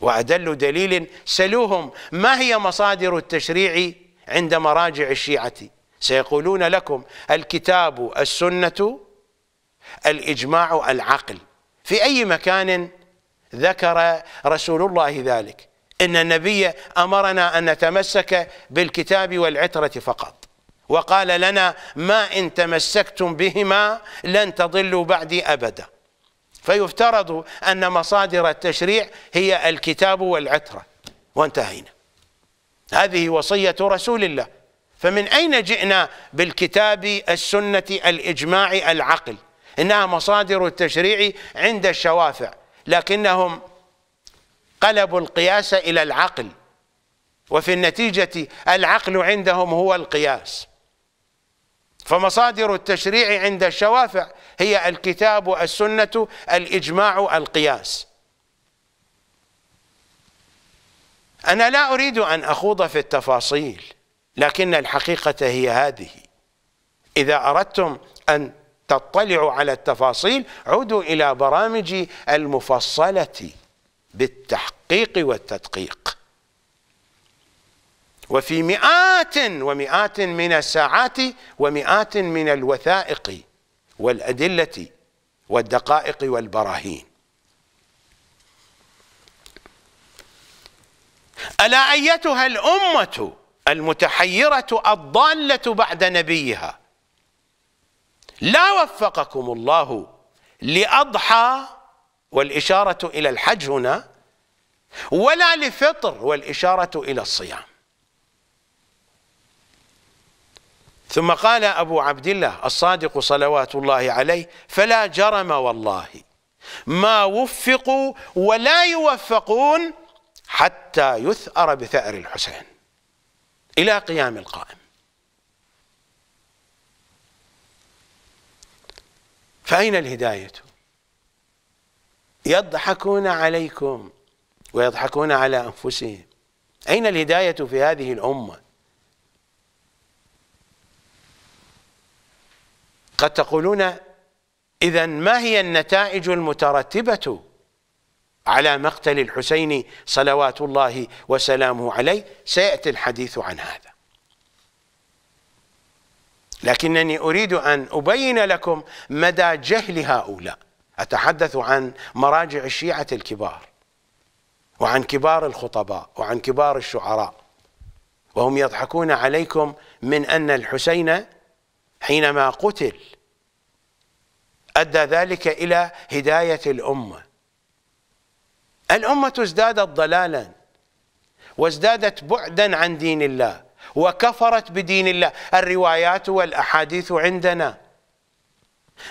وأدل دليل سلوهم ما هي مصادر التشريع عند مراجع الشيعة سيقولون لكم الكتاب السنة الإجماع العقل في أي مكان ذكر رسول الله ذلك إن النبي أمرنا أن نتمسك بالكتاب والعترة فقط وقال لنا ما إن تمسكتم بهما لن تضلوا بعدي أبدا فيفترض أن مصادر التشريع هي الكتاب والعترة وانتهينا هذه وصية رسول الله فمن أين جئنا بالكتاب السنة الإجماع العقل إنها مصادر التشريع عند الشوافع لكنهم قلبوا القياس إلى العقل وفي النتيجة العقل عندهم هو القياس فمصادر التشريع عند الشوافع هي الكتاب السنه الإجماع القياس أنا لا أريد أن أخوض في التفاصيل لكن الحقيقة هي هذه إذا أردتم أن تطلعوا على التفاصيل عودوا إلى برامجي المفصلة بالتحقيق والتدقيق وفي مئات ومئات من الساعات ومئات من الوثائق والأدلة والدقائق والبراهين ألا أيتها الأمة المتحيرة الضالة بعد نبيها لا وفقكم الله لأضحى والإشارة إلى الحج هنا ولا لفطر والإشارة إلى الصيام ثم قال أبو عبد الله الصادق صلوات الله عليه فلا جرم والله ما وفقوا ولا يوفقون حتى يثأر بثأر الحسين إلى قيام القائم فأين الهداية يضحكون عليكم ويضحكون على أنفسهم أين الهداية في هذه الأمة قد تقولون إذا ما هي النتائج المترتبة على مقتل الحسين صلوات الله وسلامه عليه سيأتي الحديث عن هذا لكنني أريد أن أبين لكم مدى جهل هؤلاء أتحدث عن مراجع الشيعة الكبار وعن كبار الخطباء وعن كبار الشعراء وهم يضحكون عليكم من أن الحسين حينما قتل أدى ذلك إلى هداية الأمة الأمة ازدادت ضلالا وازدادت بعدا عن دين الله وكفرت بدين الله الروايات والأحاديث عندنا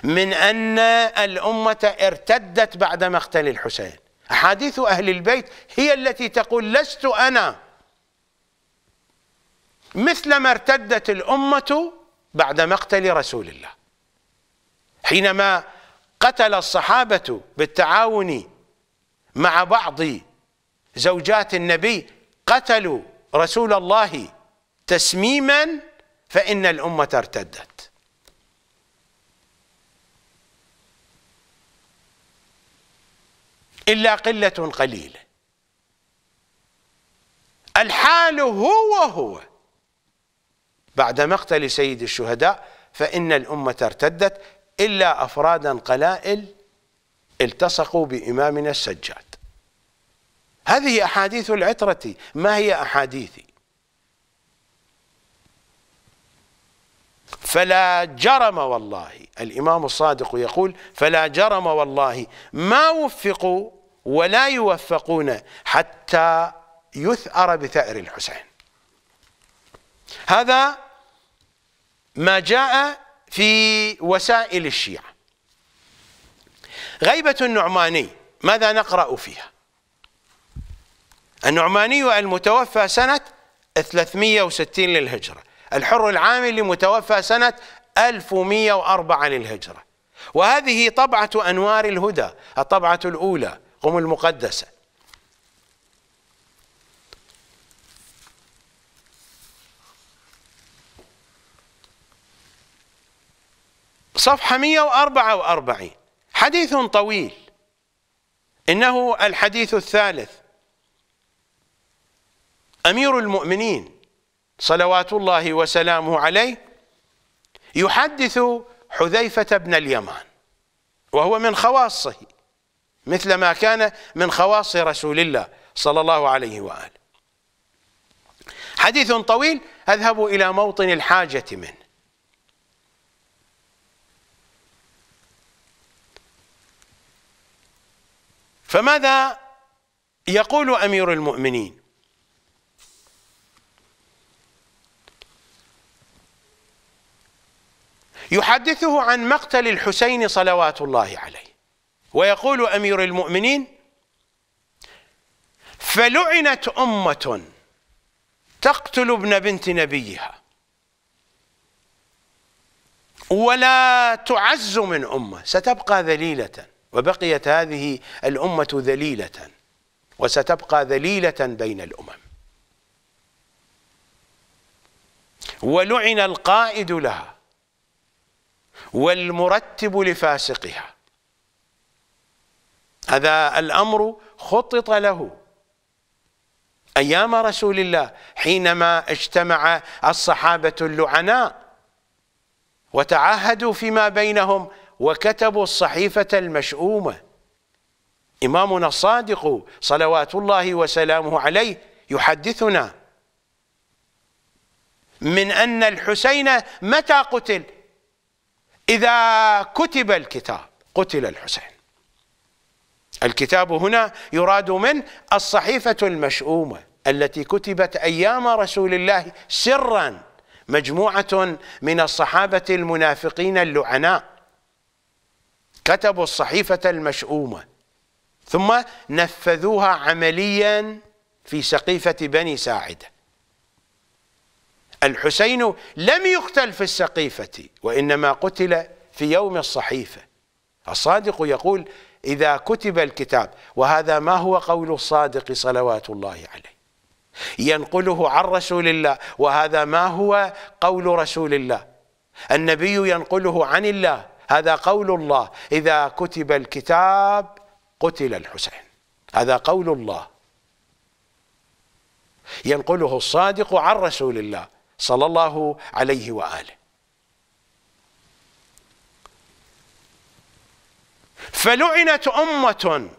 من أن الأمة ارتدت بعد مقتل الحسين أحاديث أهل البيت هي التي تقول لست أنا مثلما ارتدت الأمة بعد مقتل رسول الله حينما قتل الصحابة بالتعاون مع بعض زوجات النبي قتلوا رسول الله تسميما فإن الأمة ارتدت إلا قلة قليلة الحال هو هو بعد مقتل سيد الشهداء فإن الأمة ارتدت إلا أفرادا قلائل التصقوا بإمامنا السجاد هذه أحاديث العترة ما هي أحاديثي فلا جرم والله الإمام الصادق يقول فلا جرم والله ما وفقوا ولا يوفقون حتى يثأر بثأر الحسين هذا ما جاء في وسائل الشيعة غيبة النعماني ماذا نقرأ فيها النعماني المتوفى سنة 360 للهجرة الحر العاملي متوفى سنة 1104 للهجرة وهذه طبعة أنوار الهدى الطبعة الأولى قم المقدسة صفحة 144 حديث طويل إنه الحديث الثالث أمير المؤمنين صلوات الله وسلامه عليه يحدث حذيفة بن اليمان وهو من خواصه مثل ما كان من خواص رسول الله صلى الله عليه وآله حديث طويل أذهب إلى موطن الحاجة منه فماذا يقول أمير المؤمنين يحدثه عن مقتل الحسين صلوات الله عليه ويقول أمير المؤمنين فلعنت أمة تقتل ابن بنت نبيها ولا تعز من أمة ستبقى ذليلة وبقيت هذه الأمة ذليلة وستبقى ذليلة بين الأمم ولعن القائد لها والمرتب لفاسقها هذا الأمر خطط له أيام رسول الله حينما اجتمع الصحابة اللعناء وتعاهدوا فيما بينهم وكتبوا الصحيفة المشؤومة إمامنا الصادق صلوات الله وسلامه عليه يحدثنا من أن الحسين متى قتل إذا كتب الكتاب قتل الحسين الكتاب هنا يراد من الصحيفة المشؤومة التي كتبت أيام رسول الله سرا مجموعة من الصحابة المنافقين اللعناء كتبوا الصحيفة المشؤومة ثم نفذوها عمليا في سقيفة بني ساعده الحسين لم يقتل في السقيفة وإنما قتل في يوم الصحيفة الصادق يقول إذا كتب الكتاب وهذا ما هو قول الصادق صلوات الله عليه ينقله عن رسول الله وهذا ما هو قول رسول الله النبي ينقله عن الله هذا قول الله إذا كتب الكتاب قتل الحسين هذا قول الله ينقله الصادق عن رسول الله صلى الله عليه واله فلعنت امه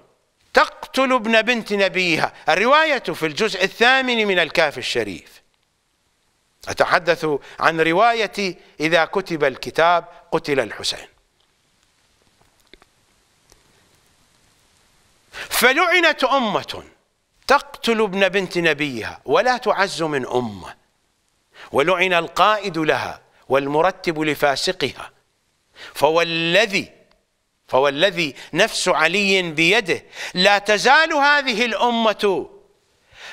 تقتل ابن بنت نبيها الروايه في الجزء الثامن من الكاف الشريف اتحدث عن روايه اذا كتب الكتاب قتل الحسين فلعنت امه تقتل ابن بنت نبيها ولا تعز من امه ولعن القائد لها والمرتب لفاسقها فوالذي فوالذي نفس علي بيده لا تزال هذه الامه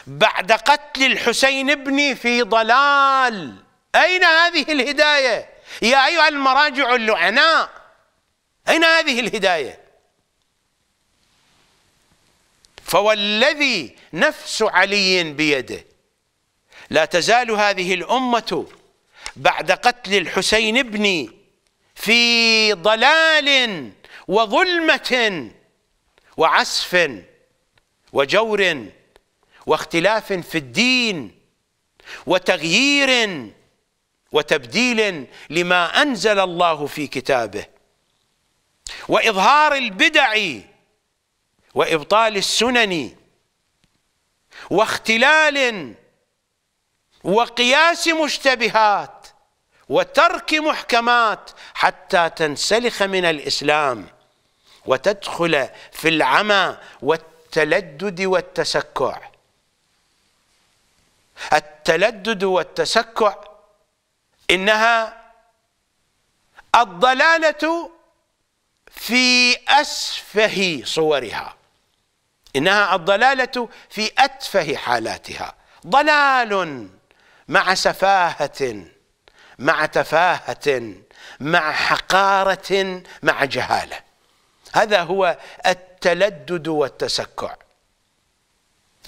بعد قتل الحسين ابني في ضلال اين هذه الهدايه يا ايها المراجع اللعناء اين هذه الهدايه فوالذي نفس علي بيده لا تزال هذه الأمة بعد قتل الحسين بن في ضلال وظلمة وعسف وجور واختلاف في الدين وتغيير وتبديل لما أنزل الله في كتابه وإظهار البدع وإبطال السنن واختلال وقياس مشتبهات وترك محكمات حتى تنسلخ من الإسلام وتدخل في العمى والتلدد والتسكع التلدد والتسكع إنها الضلالة في أسفه صورها إنها الضلالة في أتفه حالاتها ضلال مع سفاهة مع تفاهة مع حقارة مع جهالة هذا هو التلدد والتسكع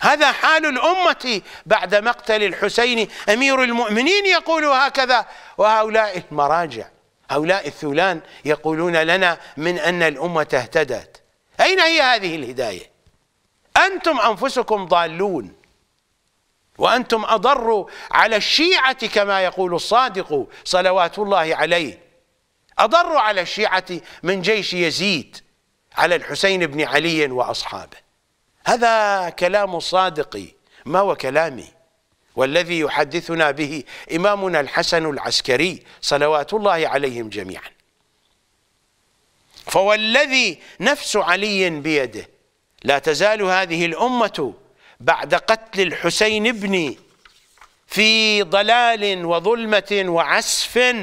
هذا حال الأمة بعد مقتل الحسين أمير المؤمنين يقول هكذا وهؤلاء المراجع هؤلاء الثولان يقولون لنا من أن الأمة اهتدت أين هي هذه الهداية أنتم أنفسكم ضالون وأنتم أضروا على الشيعة كما يقول الصادق صلوات الله عليه أضروا على الشيعة من جيش يزيد على الحسين بن علي وأصحابه هذا كلام الصادق ما هو كلامي والذي يحدثنا به إمامنا الحسن العسكري صلوات الله عليهم جميعا فوالذي نفس علي بيده لا تزال هذه الأمة بعد قتل الحسين ابني في ضلال وظلمة وعسف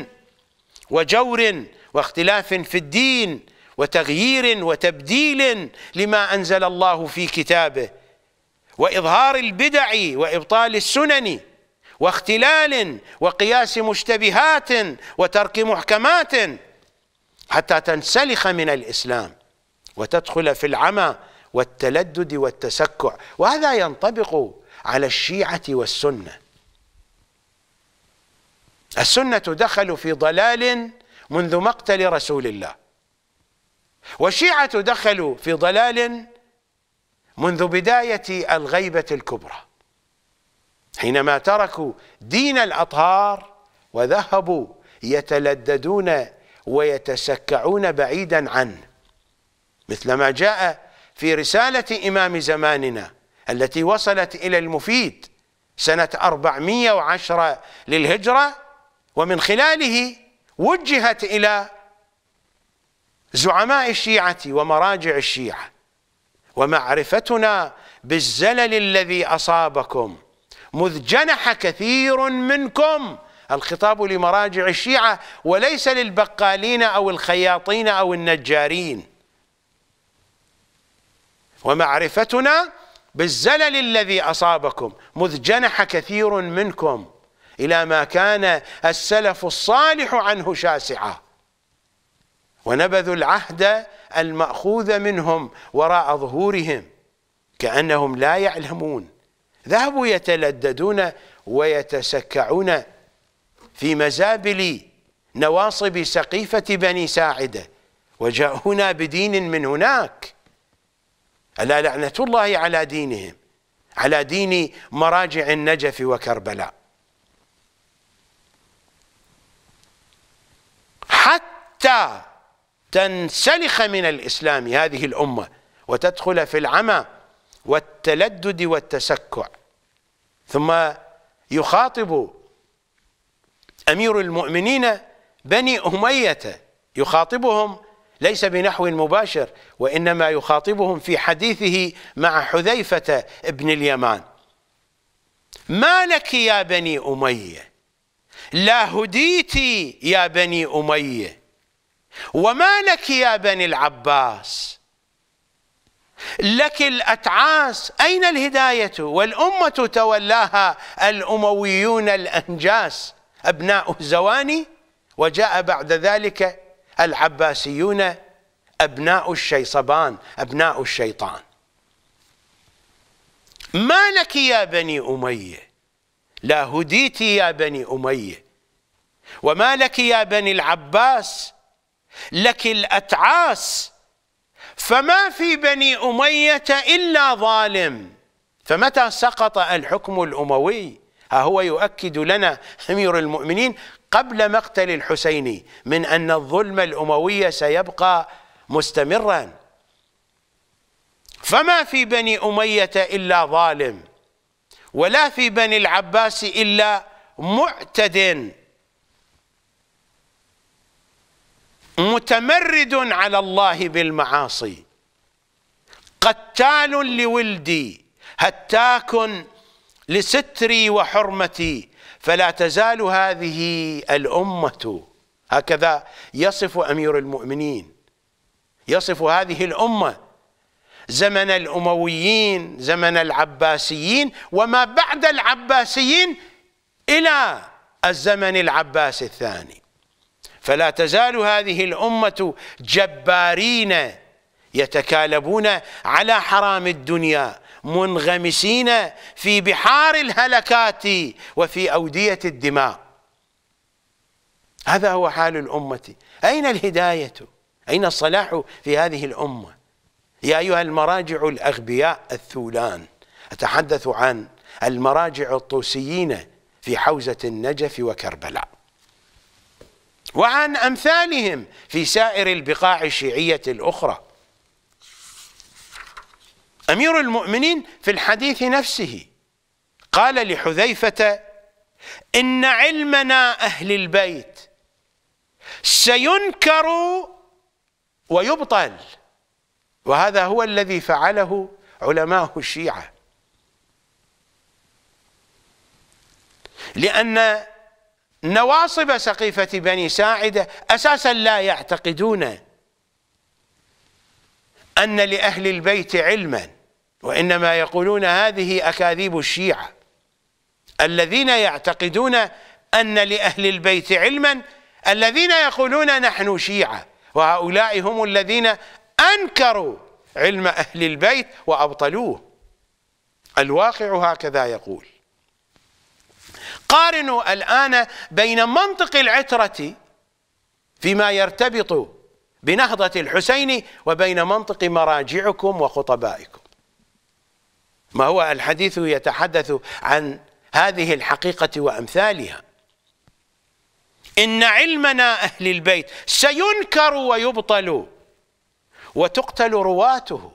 وجور واختلاف في الدين وتغيير وتبديل لما أنزل الله في كتابه وإظهار البدع وإبطال السنن واختلال وقياس مشتبهات وترك محكمات حتى تنسلخ من الإسلام وتدخل في العمى والتلدد والتسكع وهذا ينطبق على الشيعة والسنة السنة دخلوا في ضلال منذ مقتل رسول الله والشيعة دخلوا في ضلال منذ بداية الغيبة الكبرى حينما تركوا دين الأطهار وذهبوا يتلددون ويتسكعون بعيدا عنه مثلما جاء في رسالة إمام زماننا التي وصلت إلى المفيد سنة 410 للهجرة ومن خلاله وجهت إلى زعماء الشيعة ومراجع الشيعة ومعرفتنا بالزلل الذي أصابكم مذ جنح كثير منكم الخطاب لمراجع الشيعة وليس للبقالين أو الخياطين أو النجارين ومعرفتنا بالزلل الذي أصابكم مذ جنح كثير منكم إلى ما كان السلف الصالح عنه شاسعا ونبذوا العهد المأخوذ منهم وراء ظهورهم كأنهم لا يعلمون ذهبوا يتلددون ويتسكعون في مزابل نواصب سقيفة بني ساعدة وجاءونا بدين من هناك ألا لعنة الله على دينهم على دين مراجع النجف وكربلاء حتى تنسلخ من الإسلام هذه الأمة وتدخل في العمى والتلدد والتسكع ثم يخاطب أمير المؤمنين بني أمية يخاطبهم ليس بنحو مباشر وإنما يخاطبهم في حديثه مع حذيفة بن اليمان ما لك يا بني أمية لا هديت يا بني أمية وما لك يا بني العباس لك الأتعاس أين الهداية والأمة تولاها الأمويون الأنجاس أبناء الزواني وجاء بعد ذلك العباسيون أبناء الشيصبان أبناء الشيطان ما لك يا بني أمية لا هديت يا بني أمية وما لك يا بني العباس لك الأتعاس فما في بني أمية إلا ظالم فمتى سقط الحكم الأموي ها هو يؤكد لنا أمير المؤمنين قبل مقتل الحسيني من أن الظلم الأموي سيبقى مستمرا فما في بني أمية إلا ظالم ولا في بني العباس إلا معتد متمرد على الله بالمعاصي قتال لولدي هتاك لستري وحرمتي فلا تزال هذه الأمة هكذا يصف أمير المؤمنين يصف هذه الأمة زمن الأمويين زمن العباسيين وما بعد العباسيين إلى الزمن العباسي الثاني فلا تزال هذه الأمة جبارين يتكالبون على حرام الدنيا منغمسين في بحار الهلكات وفي أودية الدماء هذا هو حال الأمة أين الهداية أين الصلاح في هذه الأمة يا أيها المراجع الأغبياء الثولان أتحدث عن المراجع الطوسيين في حوزة النجف وكربلاء وعن أمثالهم في سائر البقاع الشيعية الأخرى أمير المؤمنين في الحديث نفسه قال لحذيفة إن علمنا أهل البيت سينكر ويبطل وهذا هو الذي فعله علماء الشيعة لأن نواصب سقيفة بني ساعدة أساسا لا يعتقدون أن لأهل البيت علما وإنما يقولون هذه أكاذيب الشيعة الذين يعتقدون أن لأهل البيت علما الذين يقولون نحن شيعة وهؤلاء هم الذين أنكروا علم أهل البيت وأبطلوه الواقع هكذا يقول قارنوا الآن بين منطق العترة فيما يرتبط بنهضة الحسين وبين منطق مراجعكم وخطبائكم ما هو الحديث يتحدث عن هذه الحقيقة وأمثالها إن علمنا أهل البيت سينكر ويبطل وتقتل رواته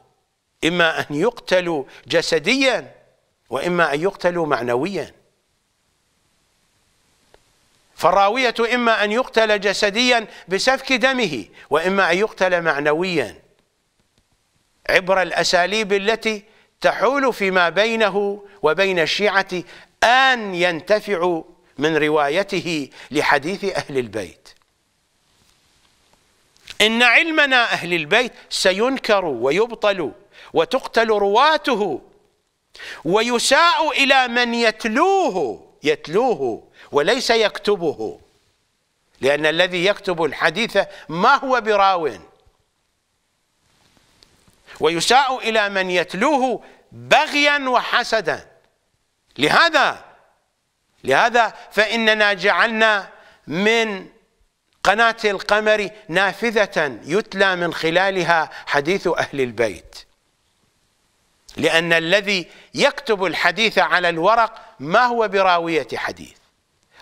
إما أن يقتلوا جسديا وإما أن يقتلوا معنويا فالراوية إما أن يقتل جسديا بسفك دمه وإما أن يقتل معنويا عبر الأساليب التي تحول فيما بينه وبين الشيعة أن ينتفعوا من روايته لحديث أهل البيت إن علمنا أهل البيت سينكر ويبطل وتقتل رواته ويساء إلى من يتلوه يتلوه وليس يكتبه لأن الذي يكتب الحديث ما هو براوٍ ويساء إلى من يتلوه بغيا وحسدا لهذا لهذا فإننا جعلنا من قناة القمر نافذة يتلى من خلالها حديث أهل البيت لأن الذي يكتب الحديث على الورق ما هو براوية حديث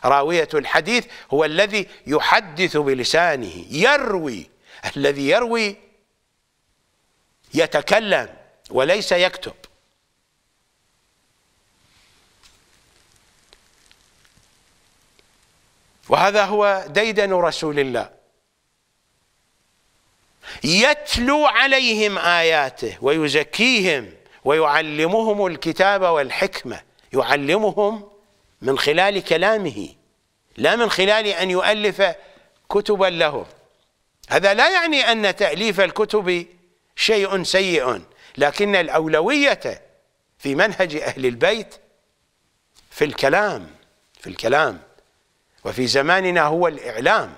راوية الحديث هو الذي يحدث بلسانه يروي الذي يروي يتكلم وليس يكتب وهذا هو ديدن رسول الله يتلو عليهم آياته ويزكيهم ويعلمهم الكتاب والحكمة يعلمهم من خلال كلامه لا من خلال أن يؤلف كتبا لهم هذا لا يعني أن تأليف الكتب شيء سيء لكن الأولوية في منهج أهل البيت في الكلام في الكلام وفي زماننا هو الإعلام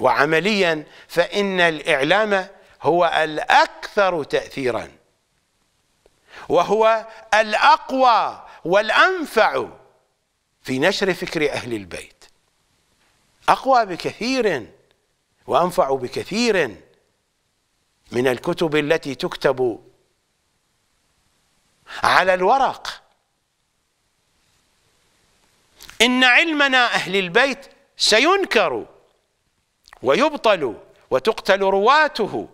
وعمليا فإن الإعلام هو الأكثر تأثيرا وهو الأقوى والأنفع في نشر فكر أهل البيت أقوى بكثير وأنفع بكثير من الكتب التي تكتب على الورق إن علمنا أهل البيت سينكر ويبطل وتقتل رواته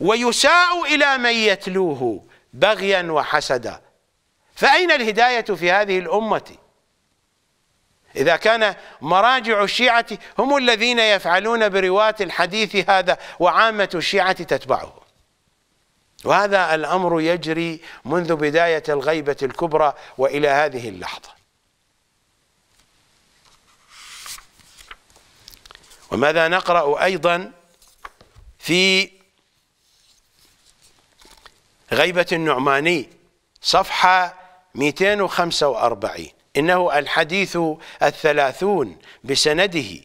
ويساء إلى من يتلوه بغيا وحسدا فأين الهداية في هذه الأمة؟ إذا كان مراجع الشيعة هم الذين يفعلون برواة الحديث هذا وعامة الشيعة تتبعه وهذا الأمر يجري منذ بداية الغيبة الكبرى وإلى هذه اللحظة وماذا نقرأ أيضا في غيبة النعماني صفحة 245 إنه الحديث الثلاثون بسنده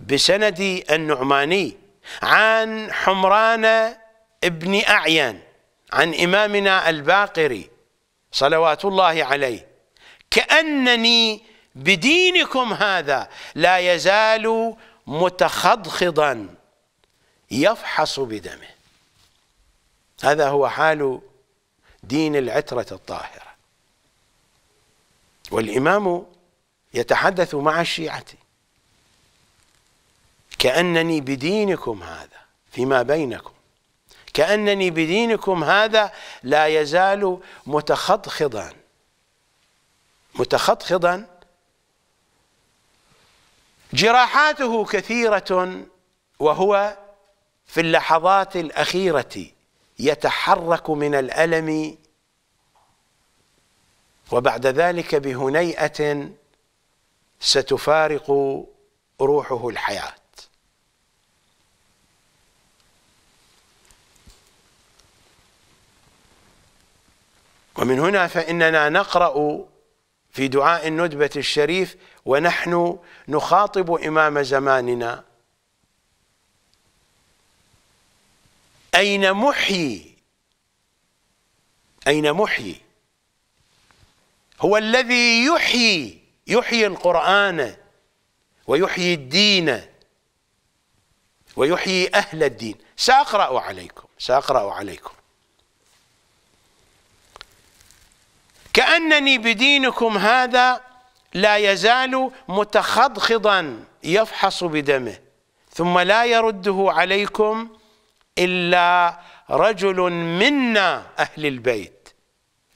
بسند النعماني عن حمران ابن أعين عن إمامنا الباقري صلوات الله عليه كأنني بدينكم هذا لا يزال متخضخضا يفحص بدمه هذا هو حال دين العترة الطاهرة والإمام يتحدث مع الشيعة كأنني بدينكم هذا فيما بينكم كأنني بدينكم هذا لا يزال متخضخضا متخضخضا جراحاته كثيرة وهو في اللحظات الأخيرة يتحرك من الألم وبعد ذلك بهنيئة ستفارق روحه الحياة ومن هنا فإننا نقرأ في دعاء الندبة الشريف ونحن نخاطب إمام زماننا أين محيي أين محيي هو الذي يحيي يحيي القرآن ويحيي الدين ويحيي أهل الدين سأقرأ عليكم سأقرأ عليكم كأنني بدينكم هذا لا يزال متخضخضا يفحص بدمه ثم لا يرده عليكم إلا رجل منا أهل البيت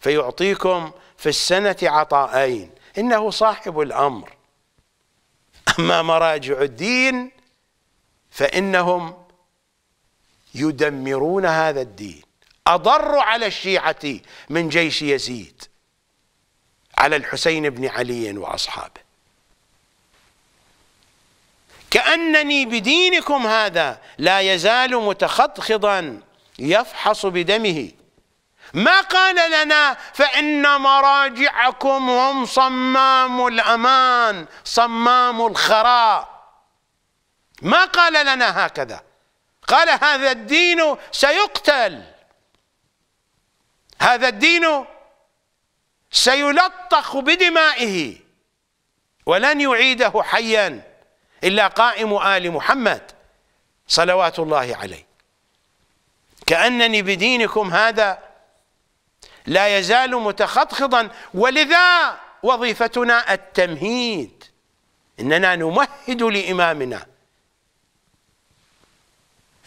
فيعطيكم في السنة عطاءين إنه صاحب الأمر أما مراجع الدين فإنهم يدمرون هذا الدين أضر على الشيعة من جيش يزيد على الحسين بن علي وأصحابه كأنني بدينكم هذا لا يزال متخضخضا يفحص بدمه ما قال لنا فإن مراجعكم هم صمام الأمان صمام الخراء ما قال لنا هكذا قال هذا الدين سيقتل هذا الدين سيلطخ بدمائه ولن يعيده حيا إلا قائم آل محمد صلوات الله عليه كأنني بدينكم هذا لا يزال متخطخضا ولذا وظيفتنا التمهيد إننا نمهد لإمامنا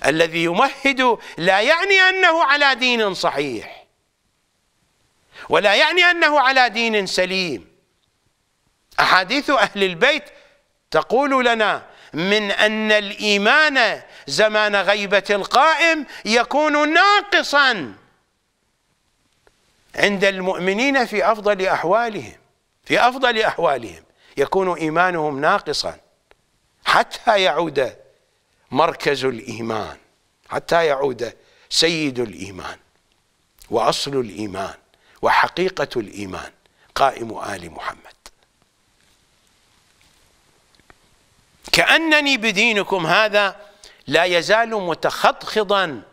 الذي يمهد لا يعني أنه على دين صحيح ولا يعني أنه على دين سليم أحاديث أهل البيت تقول لنا من أن الإيمان زمان غيبة القائم يكون ناقصاً عند المؤمنين في أفضل أحوالهم في أفضل أحوالهم يكون إيمانهم ناقصا حتى يعود مركز الإيمان حتى يعود سيد الإيمان وأصل الإيمان وحقيقة الإيمان قائم آل محمد كأنني بدينكم هذا لا يزال متخطخضا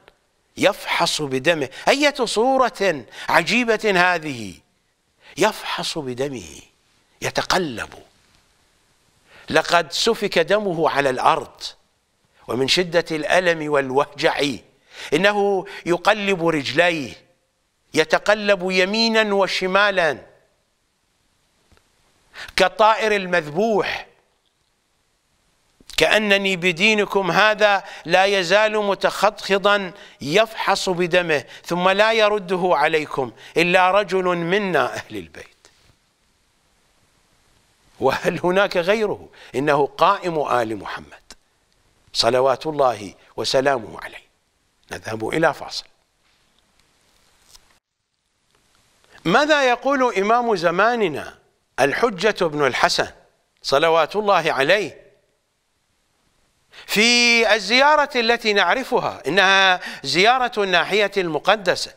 يفحص بدمه أية صورة عجيبة هذه يفحص بدمه يتقلب لقد سفك دمه على الأرض ومن شدة الألم والوهجع إنه يقلب رجليه يتقلب يمينا وشمالا كالطائر المذبوح كأنني بدينكم هذا لا يزال متخضخضا يفحص بدمه ثم لا يرده عليكم إلا رجل منا أهل البيت وهل هناك غيره إنه قائم آل محمد صلوات الله وسلامه عليه نذهب إلى فاصل ماذا يقول إمام زماننا الحجة بن الحسن صلوات الله عليه في الزيارة التي نعرفها إنها زيارة الناحية المقدسة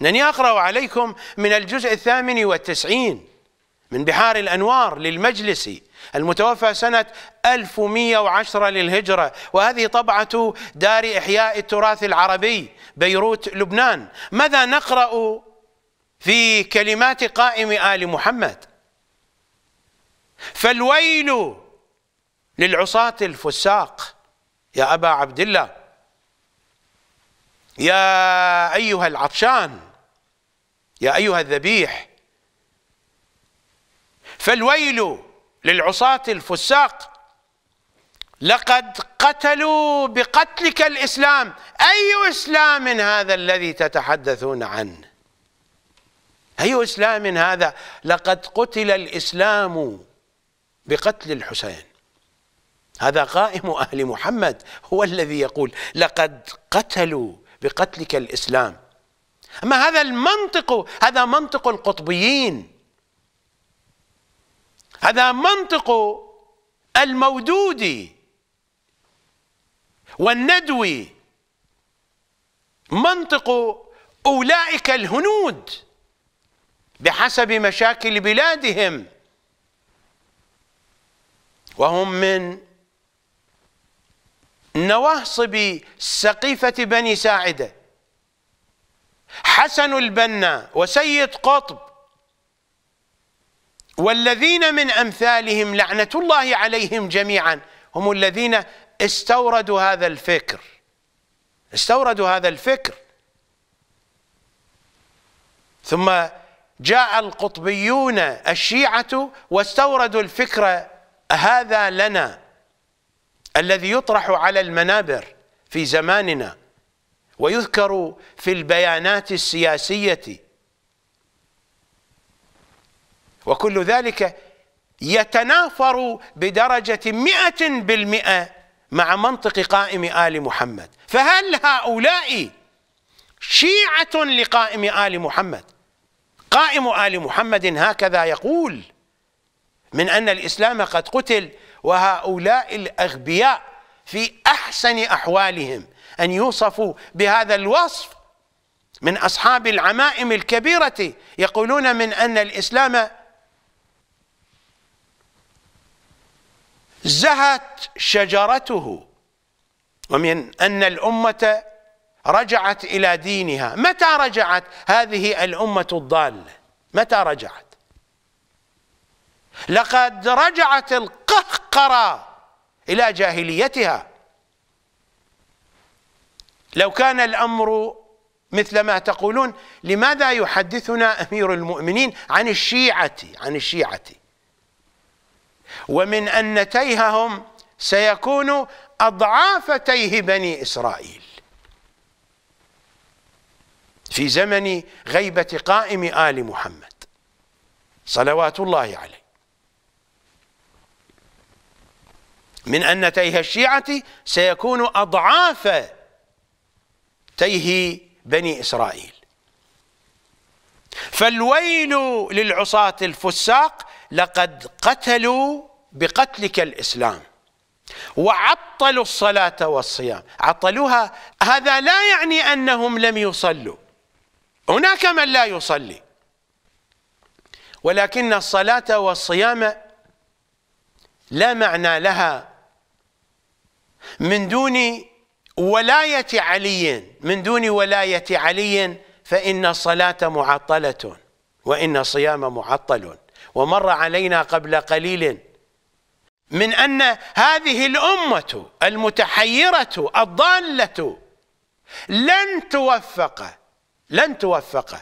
أنني أقرأ عليكم من الجزء الثامن والتسعين من بحار الأنوار للمجلسي المتوفى سنة 1110 للهجرة وهذه طبعة دار إحياء التراث العربي بيروت لبنان ماذا نقرأ في كلمات قائم آل محمد فالويل للعصاة الفساق يا أبا عبد الله يا أيها العطشان يا أيها الذبيح فالويل للعصاة الفساق لقد قتلوا بقتلك الإسلام أي إسلام هذا الذي تتحدثون عنه أي إسلام هذا لقد قتل الإسلام بقتل الحسين هذا قائم أهل محمد هو الذي يقول لقد قتلوا بقتلك الإسلام أما هذا المنطق هذا منطق القطبيين هذا منطق المودودي والندوي منطق أولئك الهنود بحسب مشاكل بلادهم وهم من نواصب سقيفة بني ساعدة حسن البنا وسيد قطب والذين من أمثالهم لعنة الله عليهم جميعا هم الذين استوردوا هذا الفكر استوردوا هذا الفكر ثم جاء القطبيون الشيعة واستوردوا الفكر هذا لنا الذي يطرح على المنابر في زماننا ويذكر في البيانات السياسية وكل ذلك يتنافر بدرجة مئة بالمئة مع منطق قائم آل محمد فهل هؤلاء شيعة لقائم آل محمد قائم آل محمد هكذا يقول من أن الإسلام قد قتل وهؤلاء الأغبياء في أحسن أحوالهم أن يوصفوا بهذا الوصف من أصحاب العمائم الكبيرة يقولون من أن الإسلام زهت شجرته ومن أن الأمة رجعت إلى دينها متى رجعت هذه الأمة الضالة متى رجعت لقد رجعت القهقرة إلى جاهليتها لو كان الأمر مثل ما تقولون لماذا يحدثنا أمير المؤمنين عن الشيعة عن الشيعة ومن أن تيههم سيكون أضعاف تيه بني إسرائيل في زمن غيبة قائم آل محمد صلوات الله عليه من أن تيه الشيعة سيكون أضعاف تيه بني إسرائيل فالويل للعصاة الفساق لقد قتلوا بقتلك الإسلام وعطلوا الصلاة والصيام عطلوها هذا لا يعني أنهم لم يصلوا هناك من لا يصلي ولكن الصلاة والصيام لا معنى لها من دون ولاية علي من دون ولاية علي فإن الصلاة معطلة وإن الصيام معطل ومر علينا قبل قليل من أن هذه الأمة المتحيرة الضالة لن توفق لن توفق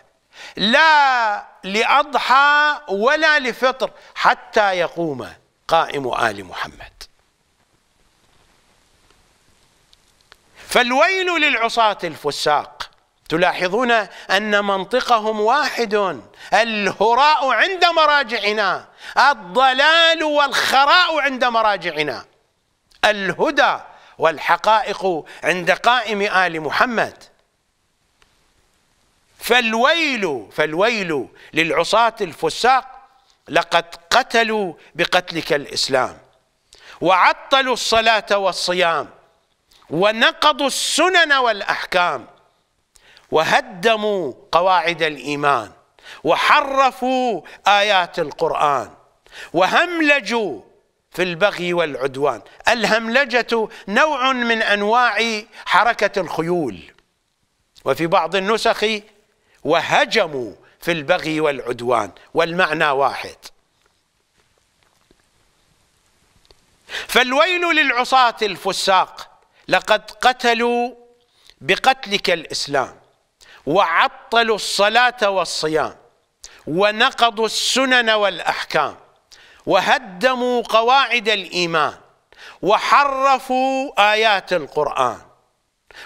لا لأضحى ولا لفطر حتى يقوم قائم آل محمد فالويل للعصاة الفساق تلاحظون أن منطقهم واحد الهراء عند مراجعنا الضلال والخراء عند مراجعنا الهدى والحقائق عند قائم آل محمد فالويل فالويل للعصاة الفساق لقد قتلوا بقتلك الإسلام وعطلوا الصلاة والصيام ونقضوا السنن والأحكام وهدموا قواعد الإيمان وحرفوا آيات القرآن وهملجوا في البغي والعدوان الهملجة نوع من أنواع حركة الخيول وفي بعض النسخ وهجموا في البغي والعدوان والمعنى واحد فالويل للعصاة الفساق لقد قتلوا بقتلك الإسلام وعطلوا الصلاة والصيام ونقضوا السنن والأحكام وهدموا قواعد الإيمان وحرفوا آيات القرآن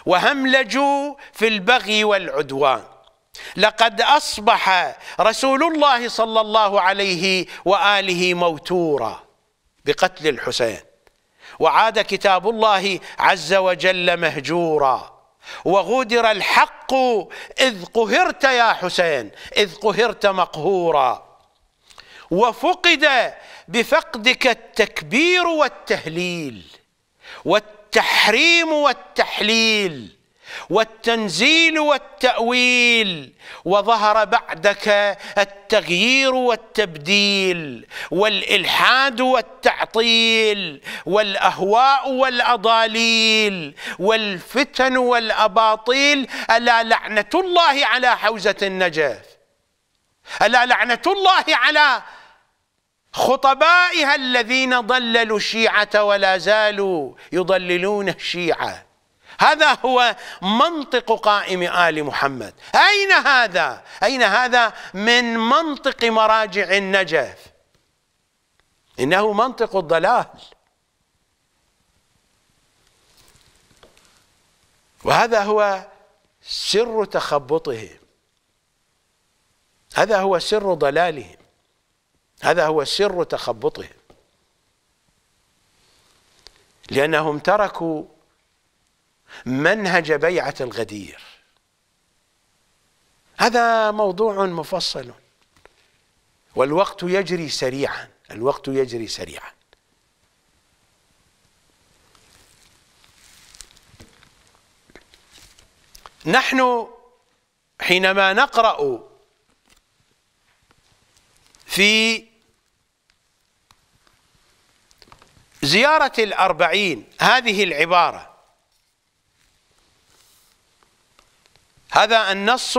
وهملجوا في البغي والعدوان لقد أصبح رسول الله صلى الله عليه وآله موتورا بقتل الحسين وعاد كتاب الله عز وجل مهجورا وغدر الحق إذ قهرت يا حسين إذ قهرت مقهورا وفقد بفقدك التكبير والتهليل والتحريم والتحليل والتنزيل والتأويل وظهر بعدك التغيير والتبديل والإلحاد والتعطيل والأهواء والأضاليل والفتن والأباطيل ألا لعنة الله على حوزة النجف ألا لعنة الله على خطبائها الذين ضللوا الشيعة ولا زالوا يضللون الشيعة هذا هو منطق قائم آل محمد أين هذا؟ أين هذا من منطق مراجع النجف إنه منطق الضلال وهذا هو سر تخبطهم هذا هو سر ضلالهم هذا هو سر تخبطهم لأنهم تركوا منهج بيعة الغدير هذا موضوع مفصل والوقت يجري سريعا الوقت يجري سريعا نحن حينما نقرأ في زيارة الأربعين هذه العبارة هذا النص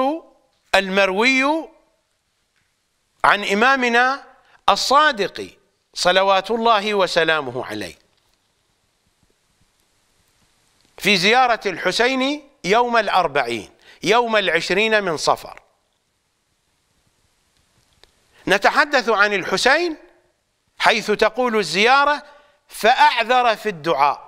المروي عن إمامنا الصادق صلوات الله وسلامه عليه في زيارة الحسين يوم الأربعين يوم العشرين من صفر نتحدث عن الحسين حيث تقول الزيارة فأعذر في الدعاء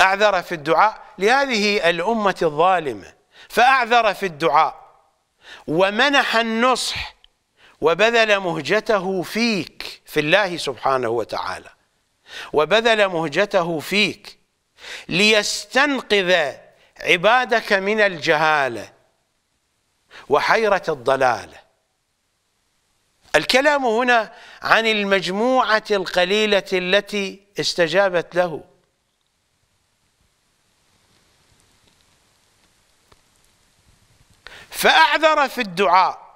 أعذر في الدعاء لهذه الأمة الظالمة فأعذر في الدعاء ومنح النصح وبذل مهجته فيك في الله سبحانه وتعالى وبذل مهجته فيك ليستنقذ عبادك من الجهالة وحيرة الضلالة الكلام هنا عن المجموعة القليلة التي استجابت له فأعذر في الدعاء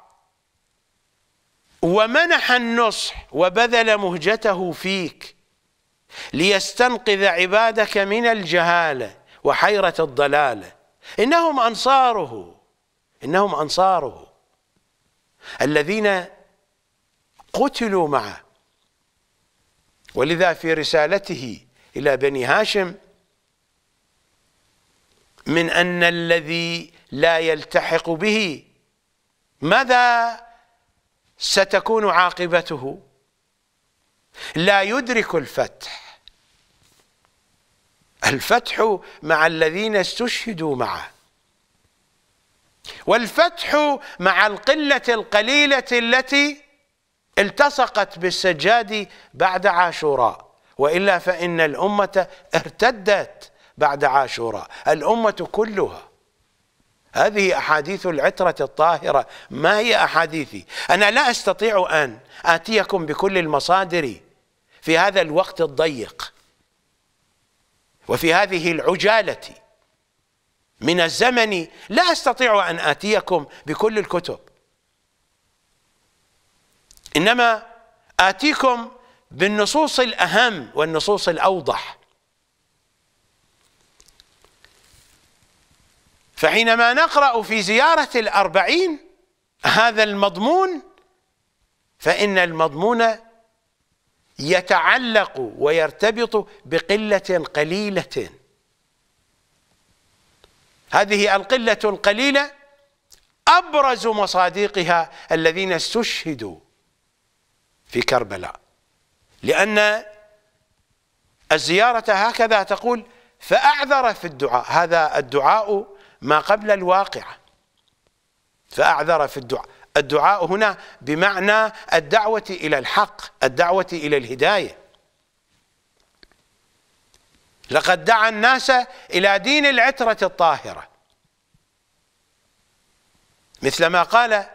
ومنح النصح وبذل مهجته فيك ليستنقذ عبادك من الجهالة وحيرة الضلالة إنهم أنصاره إنهم أنصاره الذين قتلوا معه ولذا في رسالته إلى بني هاشم من أن الذي لا يلتحق به ماذا ستكون عاقبته لا يدرك الفتح الفتح مع الذين استشهدوا معه والفتح مع القلة القليلة التي التصقت بالسجاد بعد عاشوراء وإلا فإن الأمة ارتدت بعد عاشوراء الأمة كلها هذه أحاديث العترة الطاهرة ما هي أحاديثي أنا لا أستطيع أن آتيكم بكل المصادر في هذا الوقت الضيق وفي هذه العجالة من الزمن لا أستطيع أن آتيكم بكل الكتب إنما آتيكم بالنصوص الأهم والنصوص الأوضح فحينما نقرأ في زيارة الأربعين هذا المضمون فإن المضمون يتعلق ويرتبط بقلة قليلة هذه القلة القليلة أبرز مصادقها الذين استشهدوا في كربلاء لأن الزيارة هكذا تقول فأعذر في الدعاء هذا الدعاء ما قبل الواقعة فأعذر في الدعاء الدعاء هنا بمعنى الدعوة إلى الحق الدعوة إلى الهداية لقد دعا الناس إلى دين العترة الطاهرة مثل ما قال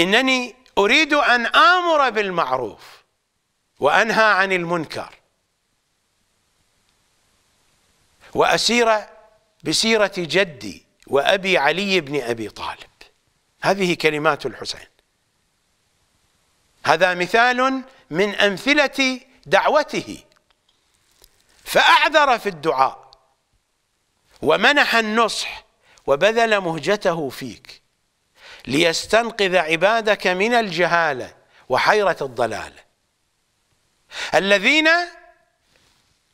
إنني أريد أن آمر بالمعروف وأنهى عن المنكر وأسير بسيرة جدي وأبي علي بن أبي طالب هذه كلمات الحسين هذا مثال من أمثلة دعوته فأعذر في الدعاء ومنح النصح وبذل مهجته فيك ليستنقذ عبادك من الجهالة وحيرة الضلالة الذين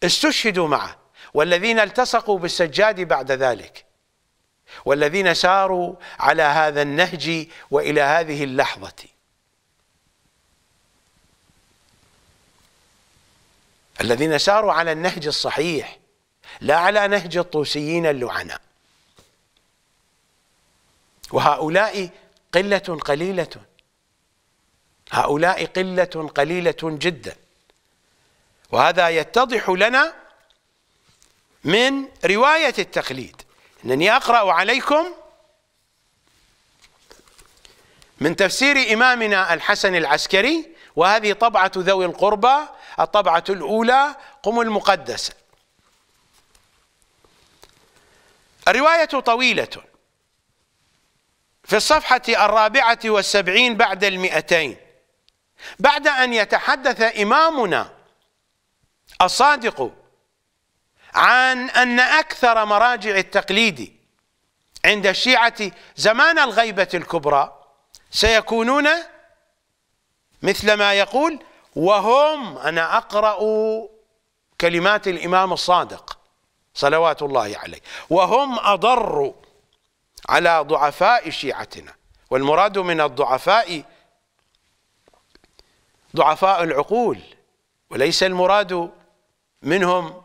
استشهدوا معه والذين التصقوا بالسجاد بعد ذلك والذين ساروا على هذا النهج والى هذه اللحظه الذين ساروا على النهج الصحيح لا على نهج الطوسيين اللعناء وهؤلاء قلة قليلة هؤلاء قلة قليلة جدا وهذا يتضح لنا من رواية التقليد أنني أقرأ عليكم من تفسير إمامنا الحسن العسكري وهذه طبعة ذوي القربى الطبعة الأولى قم المقدسة الرواية طويلة في الصفحة الرابعة والسبعين بعد المئتين بعد أن يتحدث إمامنا الصادق عن أن أكثر مراجع التقليد عند الشيعة زمان الغيبة الكبرى سيكونون مثل ما يقول وهم أنا أقرأ كلمات الإمام الصادق صلوات الله عليه وهم أضر على ضعفاء شيعتنا والمراد من الضعفاء ضعفاء العقول وليس المراد منهم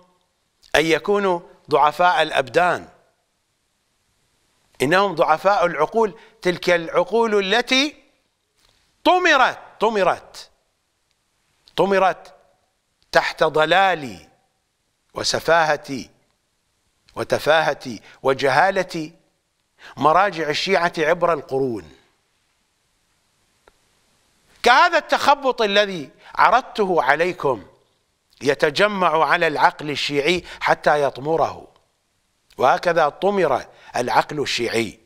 أن يكونوا ضعفاء الأبدان إنهم ضعفاء العقول تلك العقول التي طمرت طمرت طمرت تحت ضلالي وسفاهتي وتفاهتي وجهالتي مراجع الشيعة عبر القرون كهذا التخبط الذي عرضته عليكم يتجمع على العقل الشيعي حتى يطمره وهكذا طمر العقل الشيعي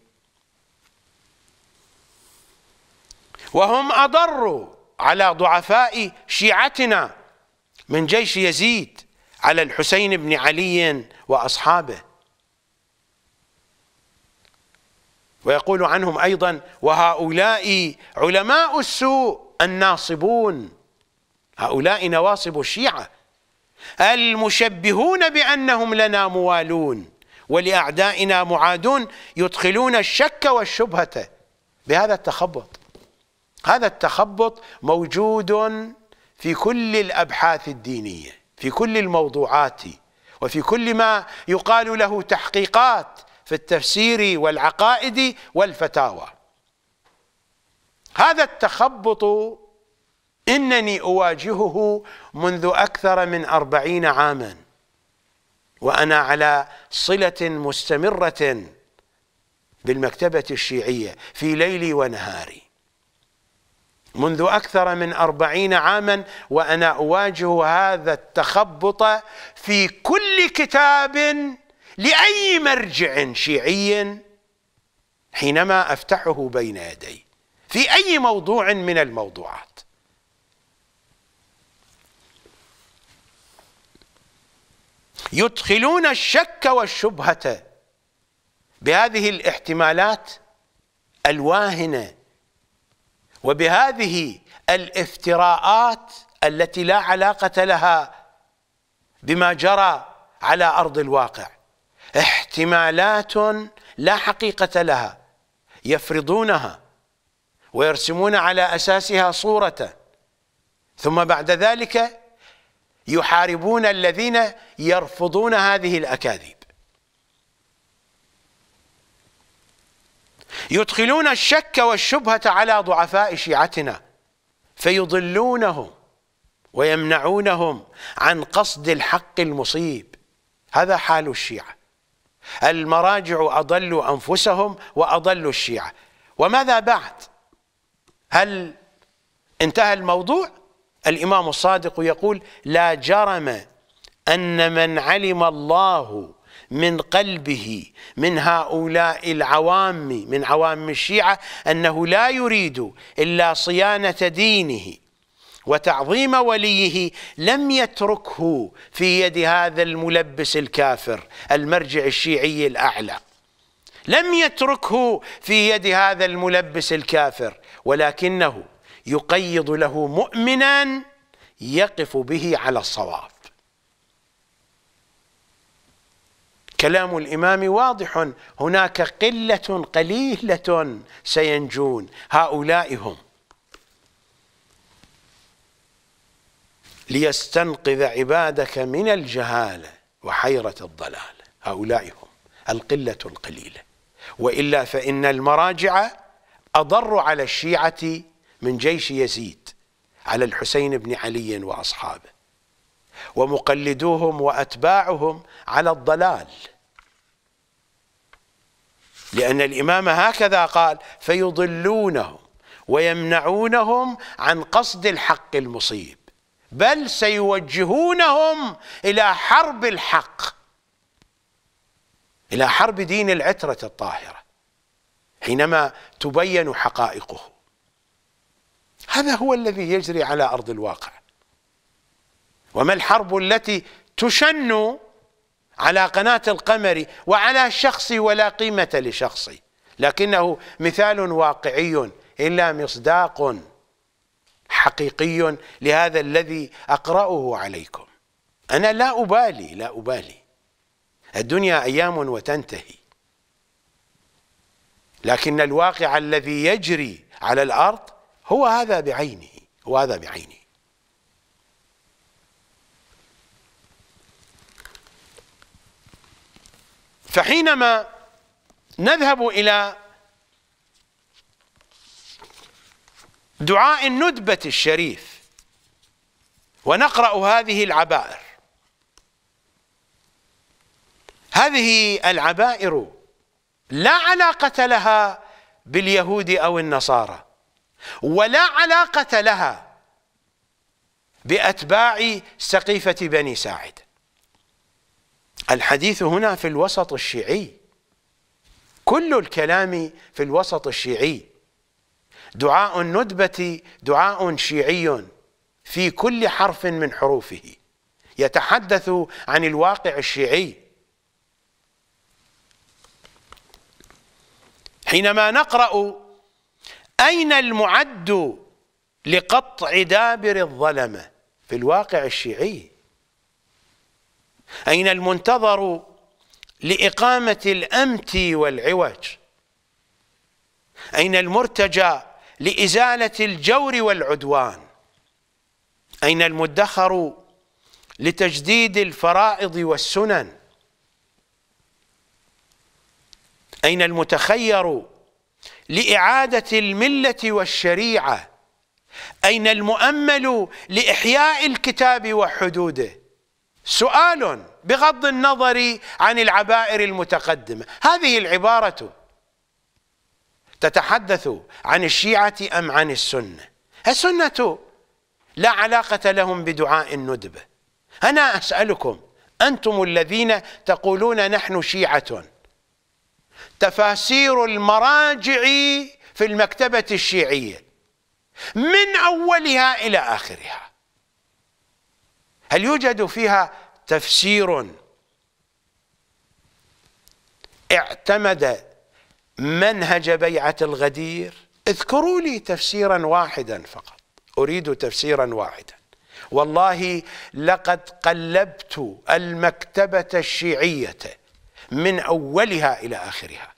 وهم أضروا على ضعفاء شيعتنا من جيش يزيد على الحسين بن علي وأصحابه ويقول عنهم أيضا وهؤلاء علماء السوء الناصبون هؤلاء نواصب الشيعة المشبهون بأنهم لنا موالون ولأعدائنا معادون يدخلون الشك والشبهة بهذا التخبط هذا التخبط موجود في كل الأبحاث الدينية في كل الموضوعات وفي كل ما يقال له تحقيقات في التفسير والعقائد والفتاوى هذا التخبط إنني أواجهه منذ أكثر من أربعين عاما وأنا على صلة مستمرة بالمكتبة الشيعية في ليلي ونهاري منذ أكثر من أربعين عاما وأنا أواجه هذا التخبط في كل كتاب لأي مرجع شيعي حينما أفتحه بين يدي في أي موضوع من الموضوعات يدخلون الشك والشبهة بهذه الاحتمالات الواهنة وبهذه الافتراءات التي لا علاقة لها بما جرى على أرض الواقع احتمالات لا حقيقة لها يفرضونها ويرسمون على أساسها صورة ثم بعد ذلك يحاربون الذين يرفضون هذه الأكاذيب يدخلون الشك والشبهة على ضعفاء شيعتنا فيضلونهم ويمنعونهم عن قصد الحق المصيب هذا حال الشيعة المراجع أضلوا أنفسهم وأضلوا الشيعة وماذا بعد هل انتهى الموضوع الإمام الصادق يقول لا جرم أن من علم الله من قلبه من هؤلاء العوام من عوام الشيعة أنه لا يريد إلا صيانة دينه وتعظيم وليه لم يتركه في يد هذا الملبس الكافر المرجع الشيعي الأعلى لم يتركه في يد هذا الملبس الكافر ولكنه يقيض له مؤمنا يقف به على الصواب كلام الإمام واضح هناك قلة قليلة سينجون هؤلاء هم ليستنقذ عبادك من الجهالة وحيرة الضلال هؤلاء هم القلة القليلة وإلا فإن المراجع أضر على الشيعة من جيش يزيد على الحسين بن علي واصحابه ومقلدوهم واتباعهم على الضلال لان الامام هكذا قال فيضلونهم ويمنعونهم عن قصد الحق المصيب بل سيوجهونهم الى حرب الحق الى حرب دين العتره الطاهره حينما تبين حقائقه هذا هو الذي يجري على أرض الواقع وما الحرب التي تشن على قناة القمر وعلى شخصي ولا قيمة لشخصي لكنه مثال واقعي إلا مصداق حقيقي لهذا الذي أقرأه عليكم أنا لا أبالي لا أبالي الدنيا أيام وتنتهي لكن الواقع الذي يجري على الأرض هو هذا بعينه هو هذا بعينه فحينما نذهب إلى دعاء الندبة الشريف ونقرأ هذه العبائر هذه العبائر لا علاقة لها باليهود أو النصارى ولا علاقة لها بأتباع سقيفة بني ساعد الحديث هنا في الوسط الشيعي كل الكلام في الوسط الشيعي دعاء الندبة دعاء شيعي في كل حرف من حروفه يتحدث عن الواقع الشيعي حينما نقرأ أين المعد لقطع دابر الظلمة في الواقع الشيعي أين المنتظر لإقامة الأمت والعوج أين المرتجى لإزالة الجور والعدوان أين المدخر لتجديد الفرائض والسنن أين المتخير لإعادة الملة والشريعة أين المؤمل لإحياء الكتاب وحدوده سؤال بغض النظر عن العبائر المتقدمة هذه العبارة تتحدث عن الشيعة أم عن السنة السنة لا علاقة لهم بدعاء الندبة أنا أسألكم أنتم الذين تقولون نحن شيعة تفاسير المراجع في المكتبة الشيعية من أولها إلى آخرها هل يوجد فيها تفسير اعتمد منهج بيعة الغدير اذكروا لي تفسيرا واحدا فقط أريد تفسيرا واحدا والله لقد قلبت المكتبة الشيعية من أولها إلى آخرها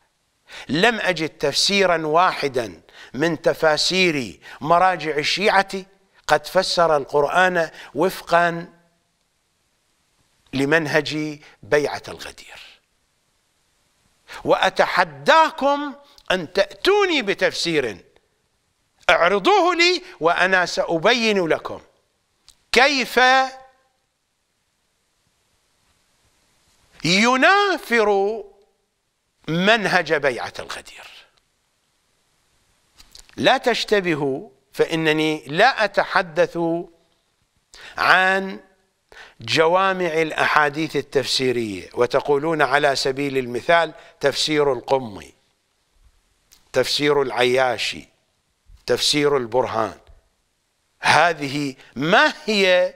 لم أجد تفسيرا واحدا من تفاسير مراجع الشيعة قد فسر القرآن وفقا لمنهج بيعة الغدير وأتحداكم أن تأتوني بتفسير اعرضوه لي وأنا سأبين لكم كيف ينافر منهج بيعة الغدير لا تشتبهوا فإنني لا أتحدث عن جوامع الأحاديث التفسيرية وتقولون على سبيل المثال تفسير القمي تفسير العياشي تفسير البرهان هذه ما هي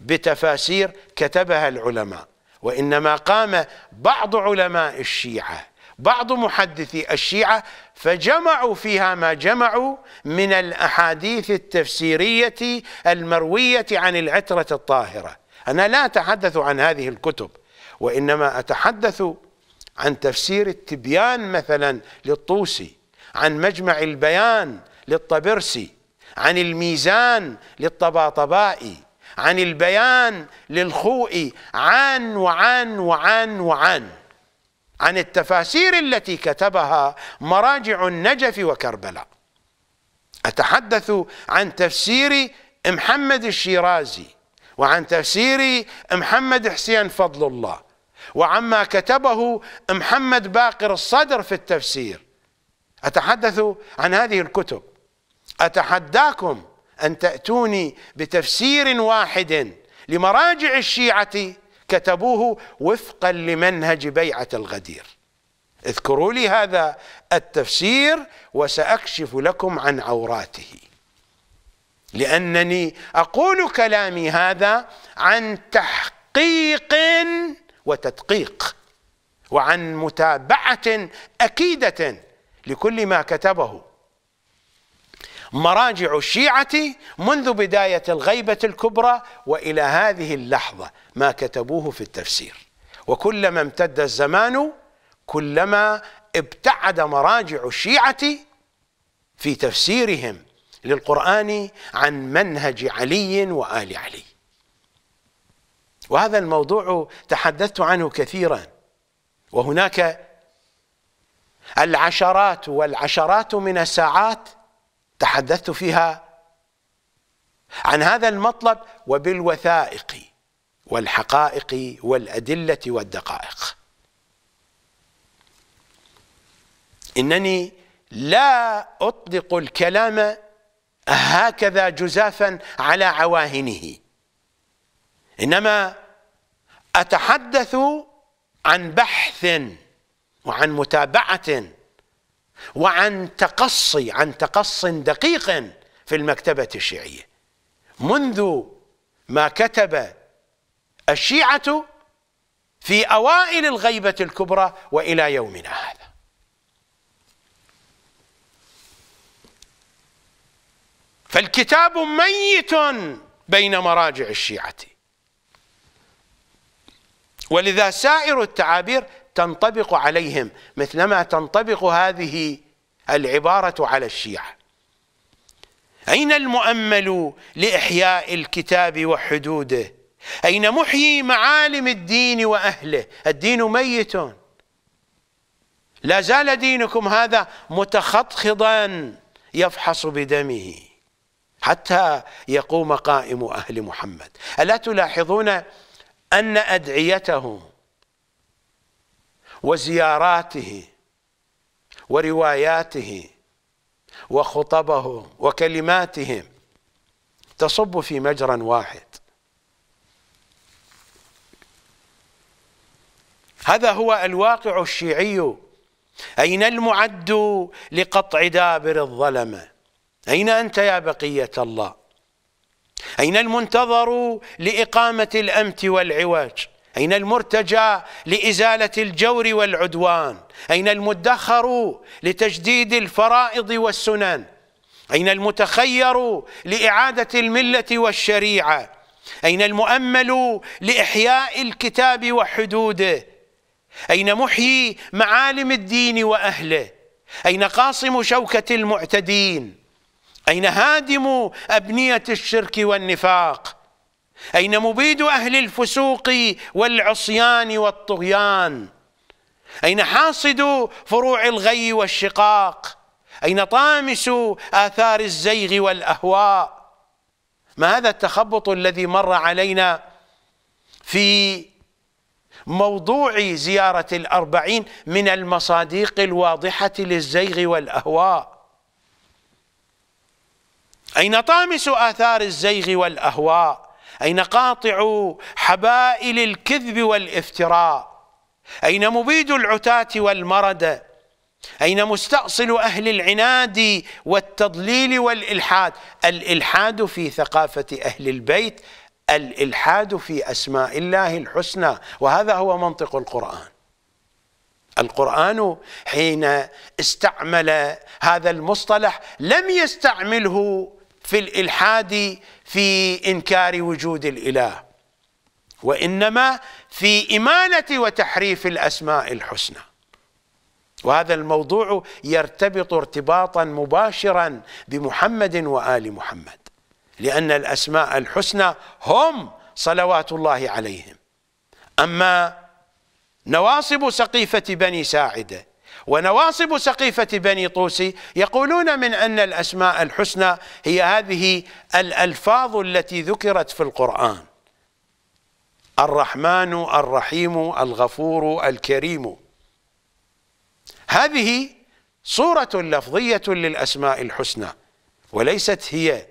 بتفاسير كتبها العلماء وإنما قام بعض علماء الشيعة بعض محدثي الشيعة فجمعوا فيها ما جمعوا من الأحاديث التفسيرية المروية عن العترة الطاهرة أنا لا أتحدث عن هذه الكتب وإنما أتحدث عن تفسير التبيان مثلا للطوسي عن مجمع البيان للطبرسي عن الميزان للطباطبائي عن البيان للخوء عن وعن وعن وعن عن التفاسير التي كتبها مراجع النجف وكربلاء أتحدث عن تفسير محمد الشيرازي وعن تفسير محمد حسين فضل الله وعما كتبه محمد باقر الصدر في التفسير أتحدث عن هذه الكتب أتحداكم أن تأتوني بتفسير واحد لمراجع الشيعة كتبوه وفقا لمنهج بيعة الغدير اذكروا لي هذا التفسير وسأكشف لكم عن عوراته لأنني أقول كلامي هذا عن تحقيق وتدقيق وعن متابعة أكيدة لكل ما كتبه مراجع الشيعة منذ بداية الغيبة الكبرى وإلى هذه اللحظة ما كتبوه في التفسير وكلما امتد الزمان كلما ابتعد مراجع الشيعة في تفسيرهم للقرآن عن منهج علي وآل علي وهذا الموضوع تحدثت عنه كثيرا وهناك العشرات والعشرات من الساعات تحدثت فيها عن هذا المطلب وبالوثائق والحقائق والأدلة والدقائق إنني لا أطلق الكلام هكذا جزافا على عواهنه إنما أتحدث عن بحث وعن متابعة وعن تقصي عن تقص دقيق في المكتبة الشيعية منذ ما كتب الشيعة في أوائل الغيبة الكبرى وإلى يومنا هذا فالكتاب ميت بين مراجع الشيعة ولذا سائر التعابير تنطبق عليهم مثلما تنطبق هذه العبارة على الشيعة أين المؤمل لإحياء الكتاب وحدوده أين محيي معالم الدين وأهله الدين ميت لا زال دينكم هذا متخطخضا يفحص بدمه حتى يقوم قائم أهل محمد ألا تلاحظون أن ادعيتهم وزياراته ورواياته وخطبه وكلماته تصب في مجرى واحد هذا هو الواقع الشيعي أين المعد لقطع دابر الظلمة أين أنت يا بقية الله أين المنتظر لإقامة الأمت والعواج أين المرتجى لإزالة الجور والعدوان أين المدخر لتجديد الفرائض والسنن أين المتخير لإعادة الملة والشريعة أين المؤمل لإحياء الكتاب وحدوده أين محيي معالم الدين وأهله أين قاصم شوكة المعتدين أين هادم أبنية الشرك والنفاق أين مبيد أهل الفسوق والعصيان والطغيان أين حاصد فروع الغي والشقاق أين طامس آثار الزيغ والأهواء ما هذا التخبط الذي مر علينا في موضوع زيارة الأربعين من المصاديق الواضحة للزيغ والأهواء أين طامس آثار الزيغ والأهواء أين قاطع حبائل الكذب والافتراء أين مبيد العتاة والمردة أين مستأصل أهل العناد والتضليل والإلحاد الإلحاد في ثقافة أهل البيت الإلحاد في أسماء الله الحسنى وهذا هو منطق القرآن القرآن حين استعمل هذا المصطلح لم يستعمله في الإلحاد في إنكار وجود الإله وإنما في إمالة وتحريف الأسماء الحسنى وهذا الموضوع يرتبط ارتباطا مباشرا بمحمد وآل محمد لأن الأسماء الحسنى هم صلوات الله عليهم أما نواصب سقيفة بني ساعده ونواصب سقيفة بني طوسي يقولون من أن الأسماء الحسنى هي هذه الألفاظ التي ذكرت في القرآن الرحمن الرحيم الغفور الكريم هذه صورة لفظية للأسماء الحسنى وليست هي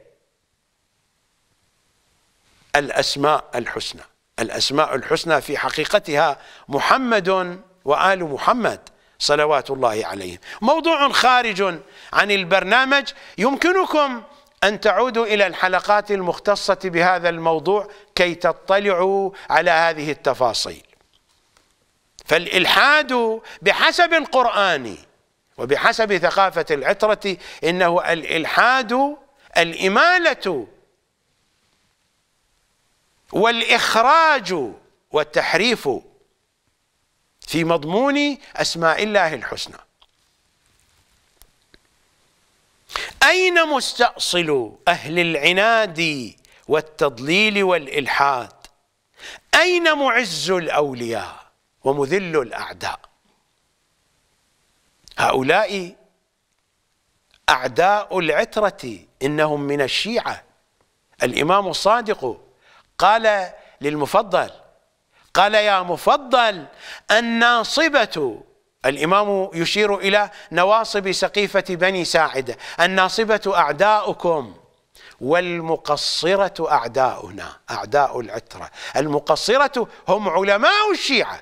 الأسماء الحسنى الأسماء الحسنى في حقيقتها محمد وآل محمد صلوات الله عليهم موضوع خارج عن البرنامج يمكنكم أن تعودوا إلى الحلقات المختصة بهذا الموضوع كي تطلعوا على هذه التفاصيل فالإلحاد بحسب القرآن وبحسب ثقافة العترة إنه الإلحاد الإمالة والإخراج والتحريف في مضمون أسماء الله الحسنى أين مستأصل أهل العناد والتضليل والإلحاد أين معز الأولياء ومذل الأعداء هؤلاء أعداء العترة إنهم من الشيعة الإمام الصادق قال للمفضل قال يا مفضل الناصبة الإمام يشير إلى نواصب سقيفة بني ساعدة الناصبة أعداؤكم والمقصرة أعداؤنا أعداء العترة المقصرة هم علماء الشيعة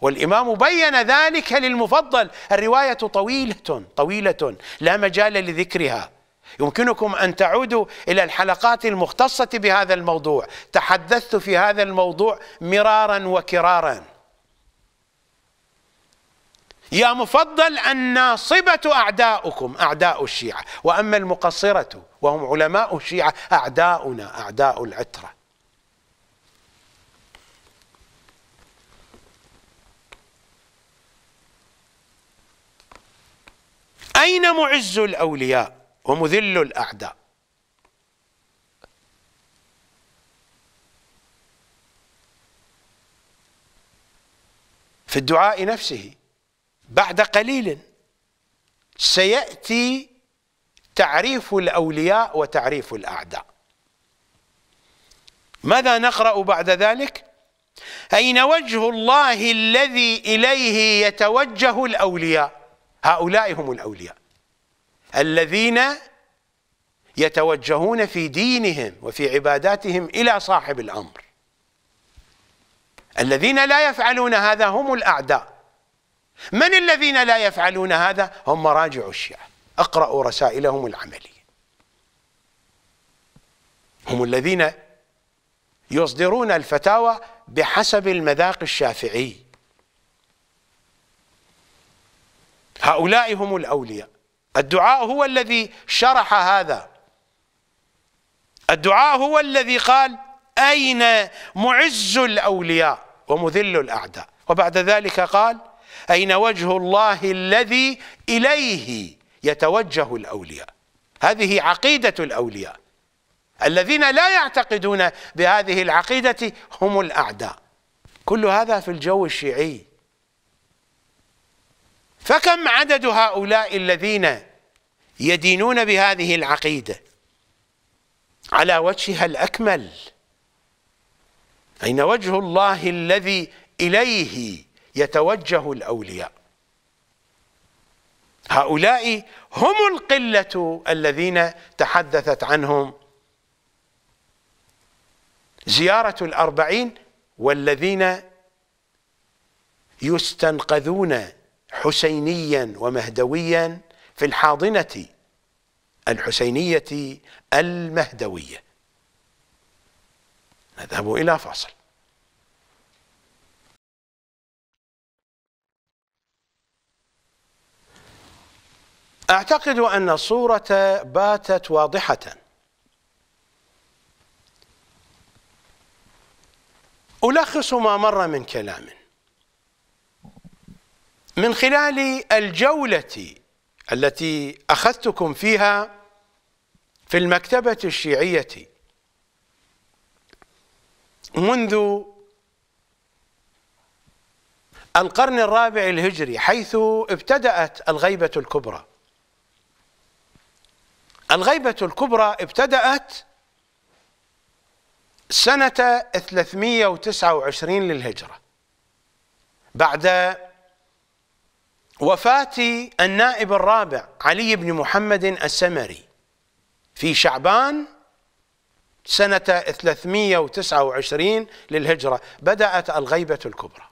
والإمام بين ذلك للمفضل الرواية طويلة طويلة لا مجال لذكرها يمكنكم أن تعودوا إلى الحلقات المختصة بهذا الموضوع تحدثت في هذا الموضوع مرارا وكرارا يا مفضل الناصبة أعداؤكم أعداء الشيعة وأما المقصرة وهم علماء الشيعة أعداؤنا أعداء العترة أين معز الأولياء ومذل الأعداء في الدعاء نفسه بعد قليل سيأتي تعريف الأولياء وتعريف الأعداء ماذا نقرأ بعد ذلك أين وجه الله الذي إليه يتوجه الأولياء هؤلاء هم الأولياء الذين يتوجهون في دينهم وفي عباداتهم إلى صاحب الأمر الذين لا يفعلون هذا هم الأعداء من الذين لا يفعلون هذا هم مراجع الشيعة اقرأوا رسائلهم العملية هم الذين يصدرون الفتاوى بحسب المذاق الشافعي هؤلاء هم الأولياء الدعاء هو الذي شرح هذا الدعاء هو الذي قال أين معز الأولياء ومذل الأعداء وبعد ذلك قال أين وجه الله الذي إليه يتوجه الأولياء هذه عقيدة الأولياء الذين لا يعتقدون بهذه العقيدة هم الأعداء كل هذا في الجو الشيعي فكم عدد هؤلاء الذين يدينون بهذه العقيدة على وجهها الأكمل أين وجه الله الذي إليه يتوجه الأولياء هؤلاء هم القلة الذين تحدثت عنهم زيارة الأربعين والذين يستنقذون حسينيا ومهدويا في الحاضنة الحسينية المهدوية نذهب إلى فاصل أعتقد أن الصورة باتت واضحة ألخص ما مر من كلامٍ من خلال الجولة التي أخذتكم فيها في المكتبة الشيعية منذ القرن الرابع الهجري حيث ابتدأت الغيبة الكبرى الغيبة الكبرى ابتدأت سنة 329 للهجرة بعد وفاة النائب الرابع علي بن محمد السمري في شعبان سنة 329 للهجرة بدأت الغيبة الكبرى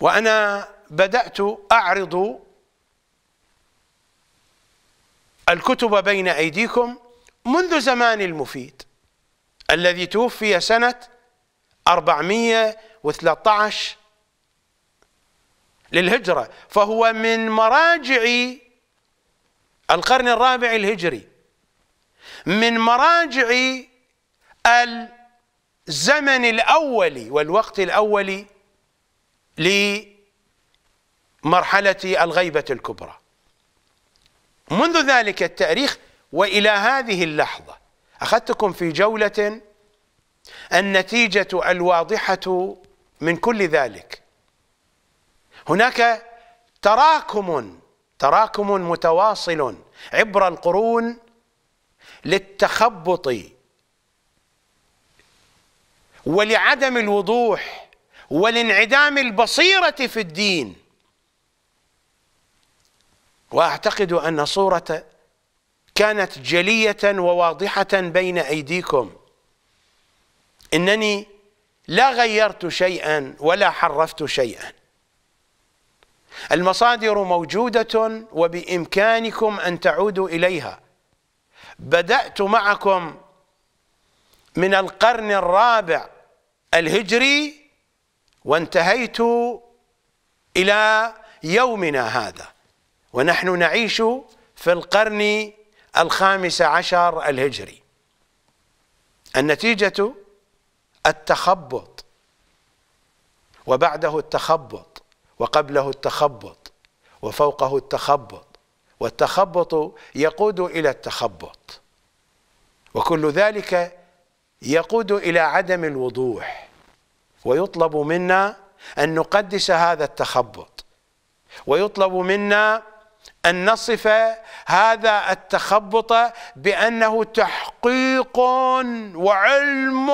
وأنا بدأت أعرض الكتب بين أيديكم منذ زمان المفيد الذي توفي سنة 400 و13 للهجرة فهو من مراجع القرن الرابع الهجري من مراجع الزمن الأول والوقت الأول لمرحلة الغيبة الكبرى منذ ذلك التاريخ وإلى هذه اللحظة أخذتكم في جولة النتيجة الواضحة من كل ذلك هناك تراكم تراكم متواصل عبر القرون للتخبط ولعدم الوضوح ولانعدام البصيرة في الدين وأعتقد أن صورة كانت جلية وواضحة بين أيديكم إنني لا غيرت شيئا ولا حرفت شيئا المصادر موجودة وبإمكانكم أن تعودوا إليها بدأت معكم من القرن الرابع الهجري وانتهيت إلى يومنا هذا ونحن نعيش في القرن الخامس عشر الهجري النتيجة التخبط وبعده التخبط وقبله التخبط وفوقه التخبط والتخبط يقود إلى التخبط وكل ذلك يقود إلى عدم الوضوح ويطلب منا أن نقدس هذا التخبط ويطلب منا ان نصف هذا التخبط بانه تحقيق وعلم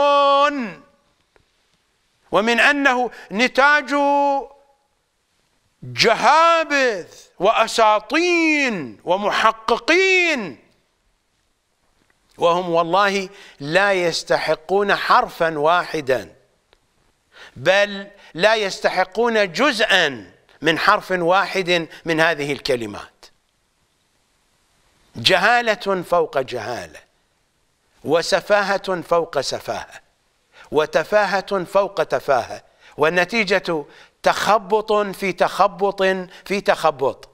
ومن انه نتاج جهابذ واساطين ومحققين وهم والله لا يستحقون حرفا واحدا بل لا يستحقون جزءا من حرف واحد من هذه الكلمات جهالة فوق جهالة وسفاهة فوق سفاهة وتفاهة فوق تفاهة والنتيجة تخبط في تخبط في تخبط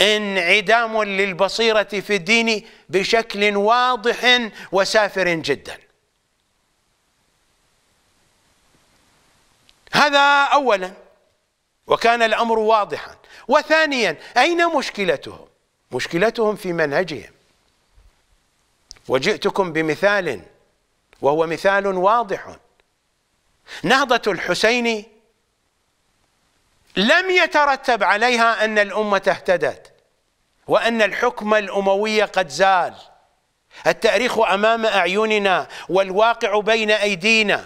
انعدام للبصيرة في الدين بشكل واضح وسافر جدا هذا أولا وكان الأمر واضحا وثانيا أين مشكلتهم مشكلتهم في منهجهم وجئتكم بمثال وهو مثال واضح نهضة الحسين لم يترتب عليها أن الأمة اهتدت وأن الحكم الأموي قد زال التاريخ أمام أعيننا والواقع بين أيدينا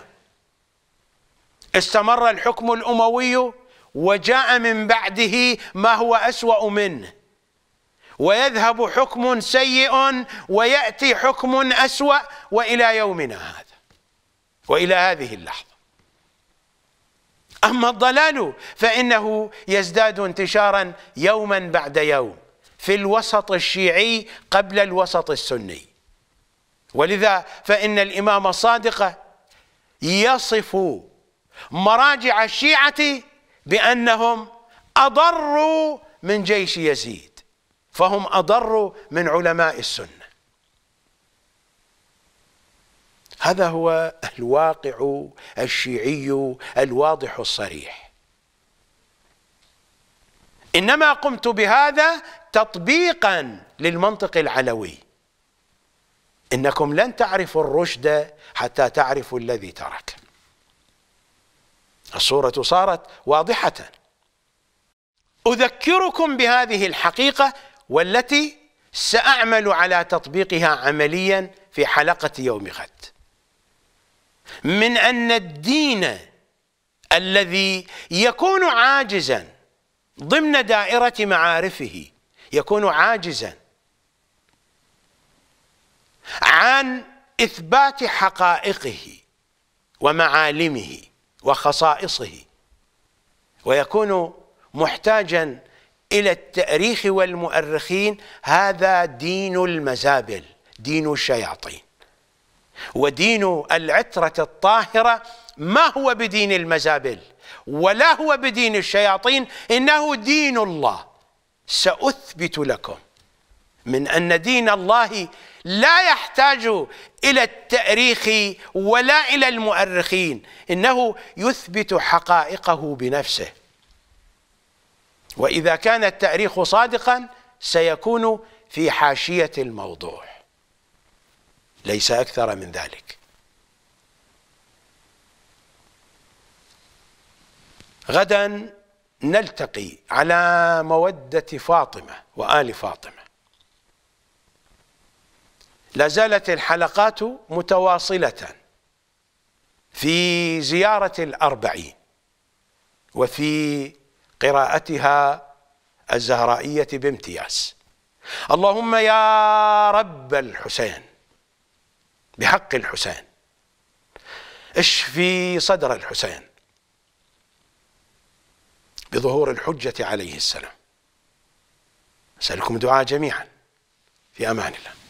استمر الحكم الأموي وجاء من بعده ما هو أسوأ منه ويذهب حكم سيء ويأتي حكم أسوأ وإلى يومنا هذا وإلى هذه اللحظة أما الضلال فإنه يزداد انتشارا يوما بعد يوم في الوسط الشيعي قبل الوسط السني ولذا فإن الإمام الصادق يصف مراجع الشيعة بأنهم أضروا من جيش يزيد فهم أضر من علماء السنة هذا هو الواقع الشيعي الواضح الصريح إنما قمت بهذا تطبيقا للمنطق العلوي إنكم لن تعرفوا الرشد حتى تعرفوا الذي ترك الصورة صارت واضحة أذكركم بهذه الحقيقة والتي سأعمل على تطبيقها عمليا في حلقة يوم غد من أن الدين الذي يكون عاجزا ضمن دائرة معارفه يكون عاجزا عن إثبات حقائقه ومعالمه وخصائصه ويكون محتاجا إلى التأريخ والمؤرخين هذا دين المزابل دين الشياطين ودين العترة الطاهرة ما هو بدين المزابل ولا هو بدين الشياطين إنه دين الله سأثبت لكم من أن دين الله لا يحتاج إلى التأريخ ولا إلى المؤرخين إنه يثبت حقائقه بنفسه وإذا كان التأريخ صادقا سيكون في حاشية الموضوع ليس أكثر من ذلك غدا نلتقي على مودة فاطمة وآل فاطمة لازالت الحلقات متواصلة في زيارة الأربعين وفي قراءتها الزهرائية بامتياز اللهم يا رب الحسين بحق الحسين اشفي صدر الحسين بظهور الحجة عليه السلام أسألكم دعاء جميعا في أمان الله